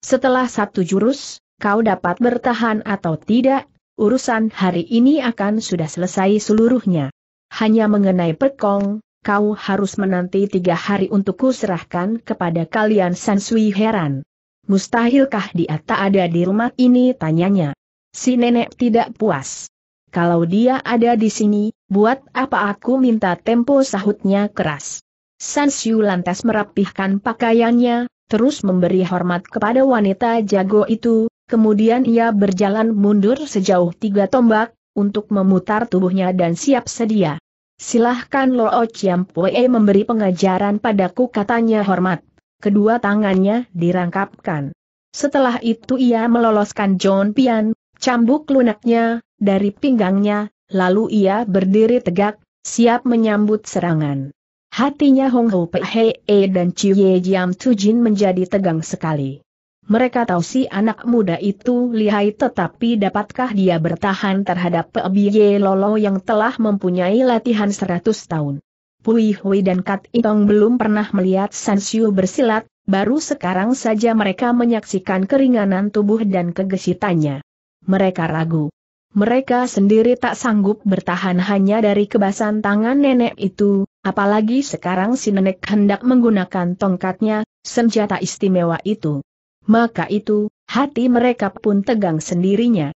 Setelah satu jurus, kau dapat bertahan atau tidak urusan hari ini akan sudah selesai seluruhnya. Hanya mengenai perkong, kau harus menanti tiga hari untuk kuserahkan kepada kalian Sansui heran. Mustahilkah dia tak ada di rumah ini tanyanya. Si nenek tidak puas. Kalau dia ada di sini, buat apa aku minta tempo sahutnya keras. Sansiu lantas merapihkan pakaiannya, terus memberi hormat kepada wanita jago itu, Kemudian ia berjalan mundur sejauh tiga tombak, untuk memutar tubuhnya dan siap sedia. Silahkan Loo oh Chiampue memberi pengajaran padaku katanya hormat. Kedua tangannya dirangkapkan. Setelah itu ia meloloskan John Pian, cambuk lunaknya, dari pinggangnya, lalu ia berdiri tegak, siap menyambut serangan. Hatinya Hong Ho Pe He e dan Chiu Ye Jiam Tujin menjadi tegang sekali. Mereka tahu si anak muda itu lihai tetapi dapatkah dia bertahan terhadap Pebiye Lolo yang telah mempunyai latihan 100 tahun. Pui Hui dan Kat Itong belum pernah melihat San Siu bersilat, baru sekarang saja mereka menyaksikan keringanan tubuh dan kegesitannya. Mereka ragu. Mereka sendiri tak sanggup bertahan hanya dari kebasan tangan nenek itu, apalagi sekarang si nenek hendak menggunakan tongkatnya, senjata istimewa itu maka itu, hati mereka pun tegang sendirinya.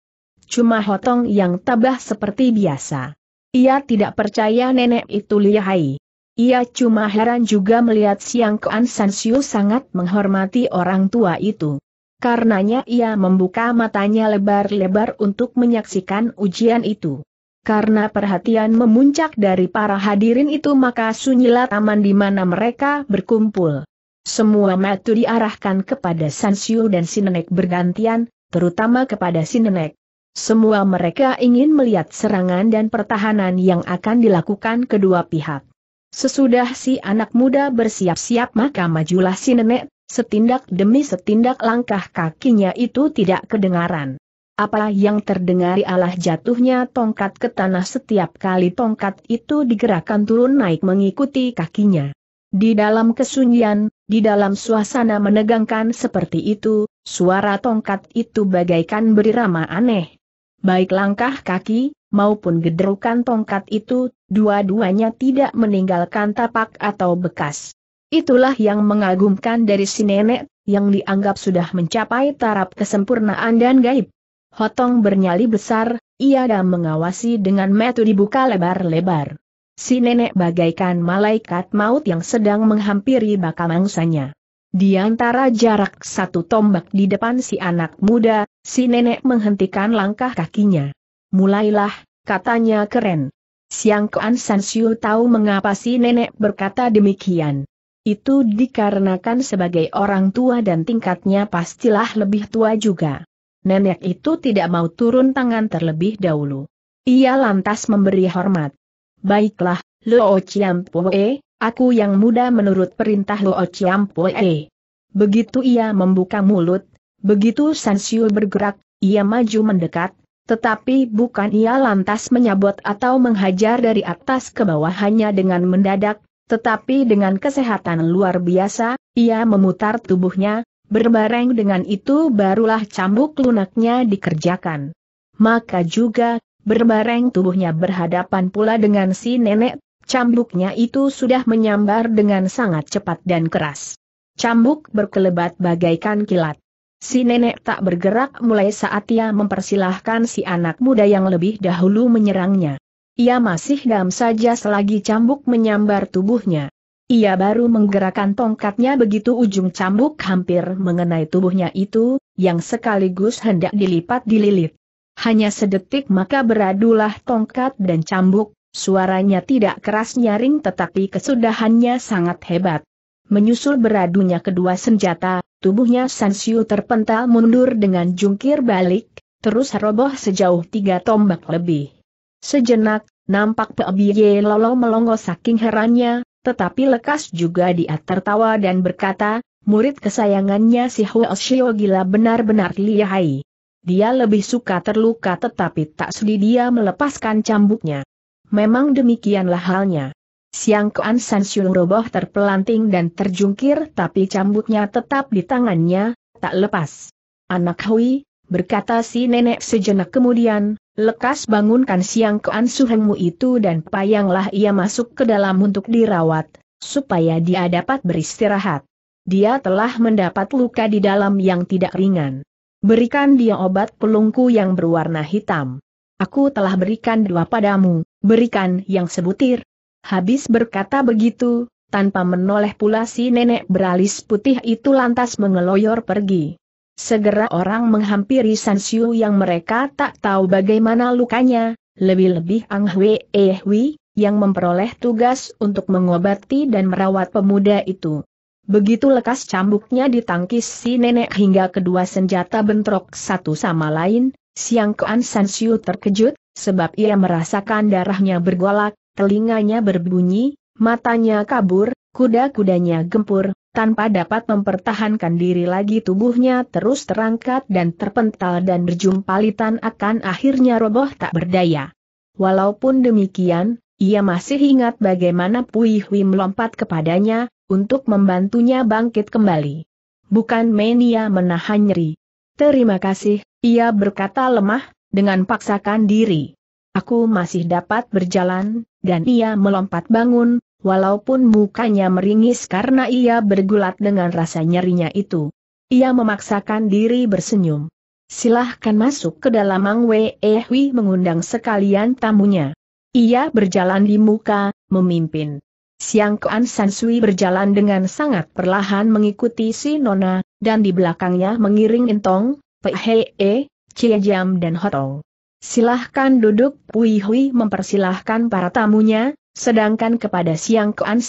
Cuma Hotong yang tabah seperti biasa. Ia tidak percaya nenek itu lihai. Ia cuma heran juga melihat Siang Kuan Sansiu sangat menghormati orang tua itu. Karenanya ia membuka matanya lebar-lebar untuk menyaksikan ujian itu. Karena perhatian memuncak dari para hadirin itu maka sunyilah taman di mana mereka berkumpul. Semua mata diarahkan kepada Sansiu dan Sinenek bergantian, terutama kepada Sinenek. Semua mereka ingin melihat serangan dan pertahanan yang akan dilakukan kedua pihak. Sesudah si anak muda bersiap-siap maka majulah si nenek, setindak demi setindak langkah kakinya itu tidak kedengaran. Apa yang terdengar ialah jatuhnya tongkat ke tanah setiap kali tongkat itu digerakkan turun naik mengikuti kakinya. Di dalam kesunyian, di dalam suasana menegangkan seperti itu, suara tongkat itu bagaikan berirama aneh. Baik langkah kaki, maupun gedrukan tongkat itu, dua-duanya tidak meninggalkan tapak atau bekas. Itulah yang mengagumkan dari si nenek, yang dianggap sudah mencapai taraf kesempurnaan dan gaib. Hotong bernyali besar, ia dan mengawasi dengan metu dibuka lebar-lebar. Si nenek bagaikan malaikat maut yang sedang menghampiri bakal mangsanya. Di antara jarak satu tombak di depan si anak muda, si nenek menghentikan langkah kakinya. Mulailah, katanya keren. Siang Kuan San tahu mengapa si nenek berkata demikian. Itu dikarenakan sebagai orang tua dan tingkatnya pastilah lebih tua juga. Nenek itu tidak mau turun tangan terlebih dahulu. Ia lantas memberi hormat. Baiklah, Luo Chiampoe, aku yang muda menurut perintah Luo Chiampoe. Begitu ia membuka mulut, begitu Sansiu bergerak, ia maju mendekat, tetapi bukan ia lantas menyabot atau menghajar dari atas ke bawah hanya dengan mendadak, tetapi dengan kesehatan luar biasa, ia memutar tubuhnya, berbareng dengan itu barulah cambuk lunaknya dikerjakan. Maka juga, berbareng tubuhnya berhadapan pula dengan si nenek, cambuknya itu sudah menyambar dengan sangat cepat dan keras. Cambuk berkelebat bagaikan kilat. Si nenek tak bergerak mulai saat ia mempersilahkan si anak muda yang lebih dahulu menyerangnya. Ia masih dam saja selagi cambuk menyambar tubuhnya. Ia baru menggerakkan tongkatnya begitu ujung cambuk hampir mengenai tubuhnya itu, yang sekaligus hendak dilipat dililit. Hanya sedetik maka beradulah tongkat dan cambuk, suaranya tidak keras nyaring tetapi kesudahannya sangat hebat. Menyusul beradunya kedua senjata, tubuhnya Sansiu terpental mundur dengan jungkir balik, terus roboh sejauh tiga tombak lebih. Sejenak, nampak Pebiye Lolo melongo saking herannya, tetapi lekas juga dia tertawa dan berkata, murid kesayangannya si Huo Shio gila benar-benar lihai. Dia lebih suka terluka tetapi tak sudi dia melepaskan cambuknya. Memang demikianlah halnya. Siang Kuan San Xiu roboh terpelanting dan terjungkir tapi cambuknya tetap di tangannya, tak lepas. Anak Hui, berkata si nenek sejenak kemudian, lekas bangunkan siang Kuan Suhengmu itu dan payanglah ia masuk ke dalam untuk dirawat, supaya dia dapat beristirahat. Dia telah mendapat luka di dalam yang tidak ringan. Berikan dia obat pelungku yang berwarna hitam. Aku telah berikan dua padamu, berikan yang sebutir. Habis berkata begitu, tanpa menoleh pula si nenek beralis putih itu lantas mengeloyor pergi. Segera orang menghampiri Sansiu yang mereka tak tahu bagaimana lukanya, lebih-lebih Ang Hwe Eh Hui, yang memperoleh tugas untuk mengobati dan merawat pemuda itu. Begitu lekas cambuknya ditangkis si nenek hingga kedua senjata bentrok satu sama lain, Siang Kuan San Siu terkejut, sebab ia merasakan darahnya bergolak, telinganya berbunyi, matanya kabur, kuda-kudanya gempur, tanpa dapat mempertahankan diri lagi tubuhnya terus terangkat dan terpental dan berjumpalitan akan akhirnya roboh tak berdaya. Walaupun demikian, ia masih ingat bagaimana Pui Hui melompat kepadanya, untuk membantunya bangkit kembali. Bukan mania menahan nyeri. Terima kasih, ia berkata lemah, dengan paksakan diri. Aku masih dapat berjalan, dan ia melompat bangun, walaupun mukanya meringis karena ia bergulat dengan rasa nyerinya itu. Ia memaksakan diri bersenyum. Silahkan masuk ke dalam Mang Wei eh, mengundang sekalian tamunya. Ia berjalan di muka, memimpin. Siang Sansui berjalan dengan sangat perlahan mengikuti si Nona, dan di belakangnya mengiring Intong, Pehe, e, Cie Jam dan Hotong. Silahkan duduk, Pui Hui mempersilahkan para tamunya, sedangkan kepada Siang Koan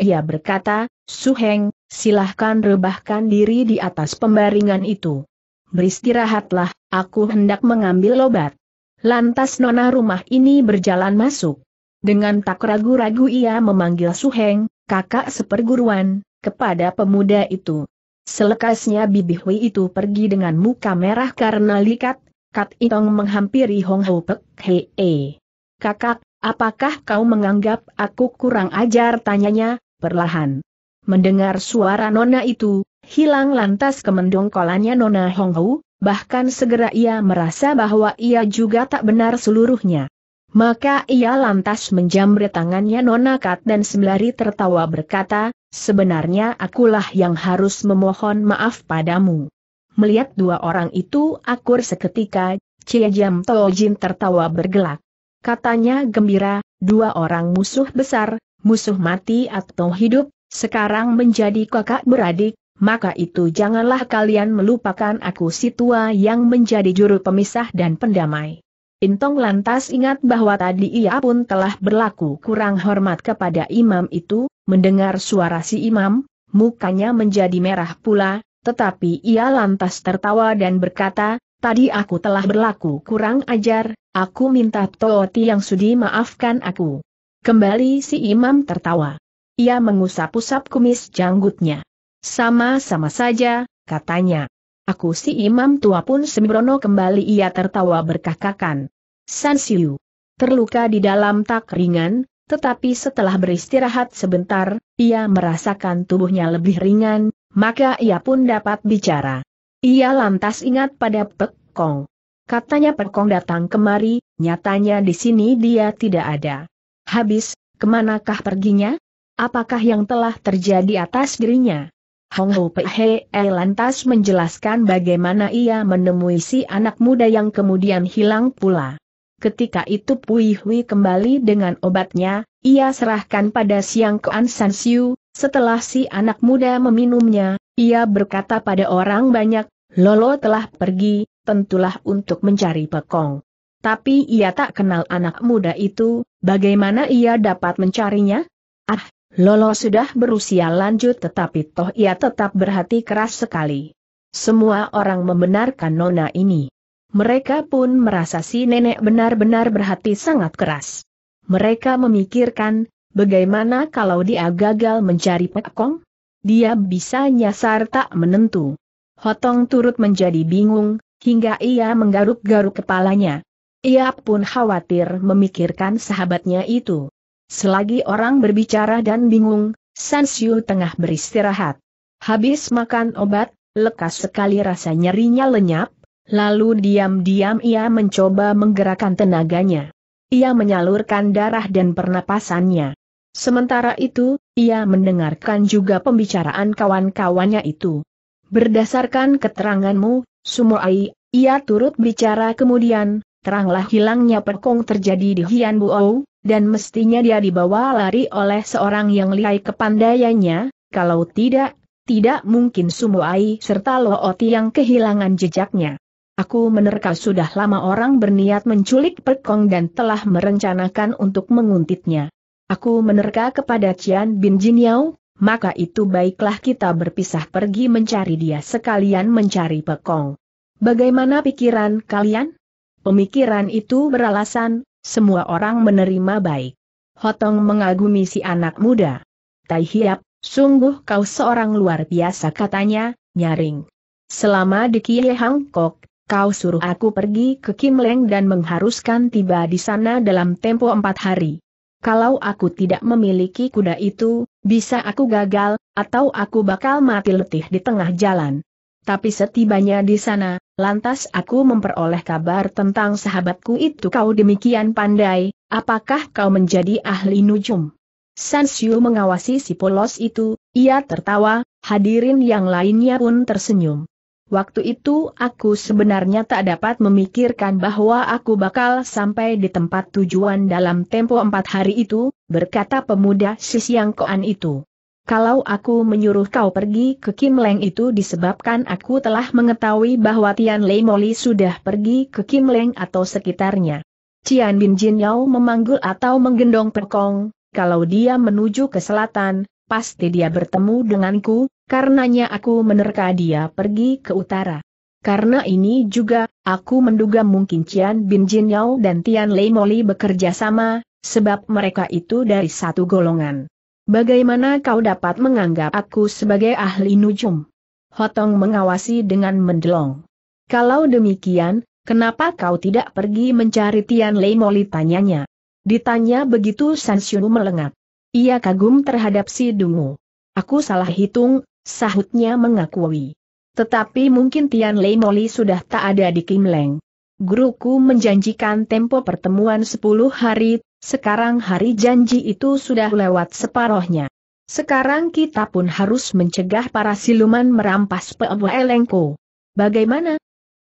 ia berkata, Suheng, silahkan rebahkan diri di atas pembaringan itu. Beristirahatlah, aku hendak mengambil obat. Lantas nona rumah ini berjalan masuk. Dengan tak ragu-ragu ia memanggil Suheng, kakak seperguruan, kepada pemuda itu. Selekasnya Bibi Hui itu pergi dengan muka merah karena likat, Kat Itong menghampiri Hong Ho Pek Hei. Kakak, apakah kau menganggap aku kurang ajar tanyanya, perlahan. Mendengar suara Nona itu, hilang lantas kemendongkolannya Nona Hong Ho, bahkan segera ia merasa bahwa ia juga tak benar seluruhnya. Maka ia lantas menjamret tangannya nonakat dan sembari tertawa berkata, sebenarnya akulah yang harus memohon maaf padamu. Melihat dua orang itu akur seketika, Cie Jam Tojin tertawa bergelak. Katanya gembira, dua orang musuh besar, musuh mati atau hidup, sekarang menjadi kakak beradik, maka itu janganlah kalian melupakan aku si tua yang menjadi juru pemisah dan pendamai. Intong lantas ingat bahwa tadi ia pun telah berlaku kurang hormat kepada imam itu, mendengar suara si imam, mukanya menjadi merah pula, tetapi ia lantas tertawa dan berkata, tadi aku telah berlaku kurang ajar, aku minta Toti yang sudi maafkan aku. Kembali si imam tertawa. Ia mengusap-usap kumis janggutnya. Sama-sama saja, katanya. Aku si imam tua pun sembrono kembali ia tertawa berkakakan. San Siu. Terluka di dalam tak ringan, tetapi setelah beristirahat sebentar, ia merasakan tubuhnya lebih ringan, maka ia pun dapat bicara. Ia lantas ingat pada Pek Kong. Katanya Pek Kong datang kemari, nyatanya di sini dia tidak ada. Habis, kemanakah perginya? Apakah yang telah terjadi atas dirinya? Hong Ho Pehe lantas menjelaskan bagaimana ia menemui si anak muda yang kemudian hilang pula. Ketika itu Pui Hui kembali dengan obatnya, ia serahkan pada Siang Kuan San Siu, setelah si anak muda meminumnya, ia berkata pada orang banyak, Lolo telah pergi, tentulah untuk mencari pekong. Tapi ia tak kenal anak muda itu, bagaimana ia dapat mencarinya? Ah, Lolo sudah berusia lanjut tetapi toh ia tetap berhati keras sekali. Semua orang membenarkan nona ini. Mereka pun merasa si nenek benar-benar berhati sangat keras. Mereka memikirkan, bagaimana kalau dia gagal mencari pekong? Dia bisa nyasar tak menentu. Hotong turut menjadi bingung, hingga ia menggaruk-garuk kepalanya. Ia pun khawatir memikirkan sahabatnya itu. Selagi orang berbicara dan bingung, Sansiu tengah beristirahat. Habis makan obat, lekas sekali rasa nyerinya lenyap, lalu diam-diam ia mencoba menggerakkan tenaganya. Ia menyalurkan darah dan pernapasannya. Sementara itu, ia mendengarkan juga pembicaraan kawan-kawannya itu. Berdasarkan keteranganmu, Sumoai, ia turut bicara kemudian, teranglah hilangnya perkong terjadi di Hian dan mestinya dia dibawa lari oleh seorang yang lihai kepandaiannya, kalau tidak, tidak mungkin sumuai serta Looti yang kehilangan jejaknya. Aku menerka sudah lama orang berniat menculik Perkong dan telah merencanakan untuk menguntitnya. Aku menerka kepada Cian Bin Jinyao, maka itu baiklah kita berpisah pergi mencari dia sekalian mencari pekong. Bagaimana pikiran kalian? Pemikiran itu beralasan, semua orang menerima baik. Hotong mengagumi si anak muda. Tai Hiap, sungguh kau seorang luar biasa katanya, nyaring. Selama di Kie Hangkok, kau suruh aku pergi ke Kim Leng dan mengharuskan tiba di sana dalam tempo empat hari. Kalau aku tidak memiliki kuda itu, bisa aku gagal, atau aku bakal mati letih di tengah jalan. Tapi setibanya di sana, Lantas aku memperoleh kabar tentang sahabatku itu kau demikian pandai, apakah kau menjadi ahli nujum? Sansiu mengawasi si polos itu, ia tertawa, hadirin yang lainnya pun tersenyum. Waktu itu aku sebenarnya tak dapat memikirkan bahwa aku bakal sampai di tempat tujuan dalam tempo empat hari itu, berkata pemuda Sisiang Koan itu. Kalau aku menyuruh kau pergi ke Kim Leng itu disebabkan aku telah mengetahui bahwa Tian Lei Moli sudah pergi ke Kim Leng atau sekitarnya. Cian Bin Jin Yao memanggul atau menggendong perkong, kalau dia menuju ke selatan, pasti dia bertemu denganku, karenanya aku menerka dia pergi ke utara. Karena ini juga, aku menduga mungkin Cian Bin Jin Yao dan Tian Lei Moli bekerja sama, sebab mereka itu dari satu golongan. Bagaimana kau dapat menganggap aku sebagai ahli nujum? Hotong mengawasi dengan mendelong. Kalau demikian, kenapa kau tidak pergi mencari Tian Lei Moli tanyanya? Ditanya begitu San Sansyunu melengat. Ia kagum terhadap si Dungu. Aku salah hitung, sahutnya mengakui. Tetapi mungkin Tian Lei Moli sudah tak ada di Kim Leng. Guruku menjanjikan tempo pertemuan 10 hari, sekarang hari janji itu sudah lewat separohnya. Sekarang kita pun harus mencegah para siluman merampas Elengko. Bagaimana?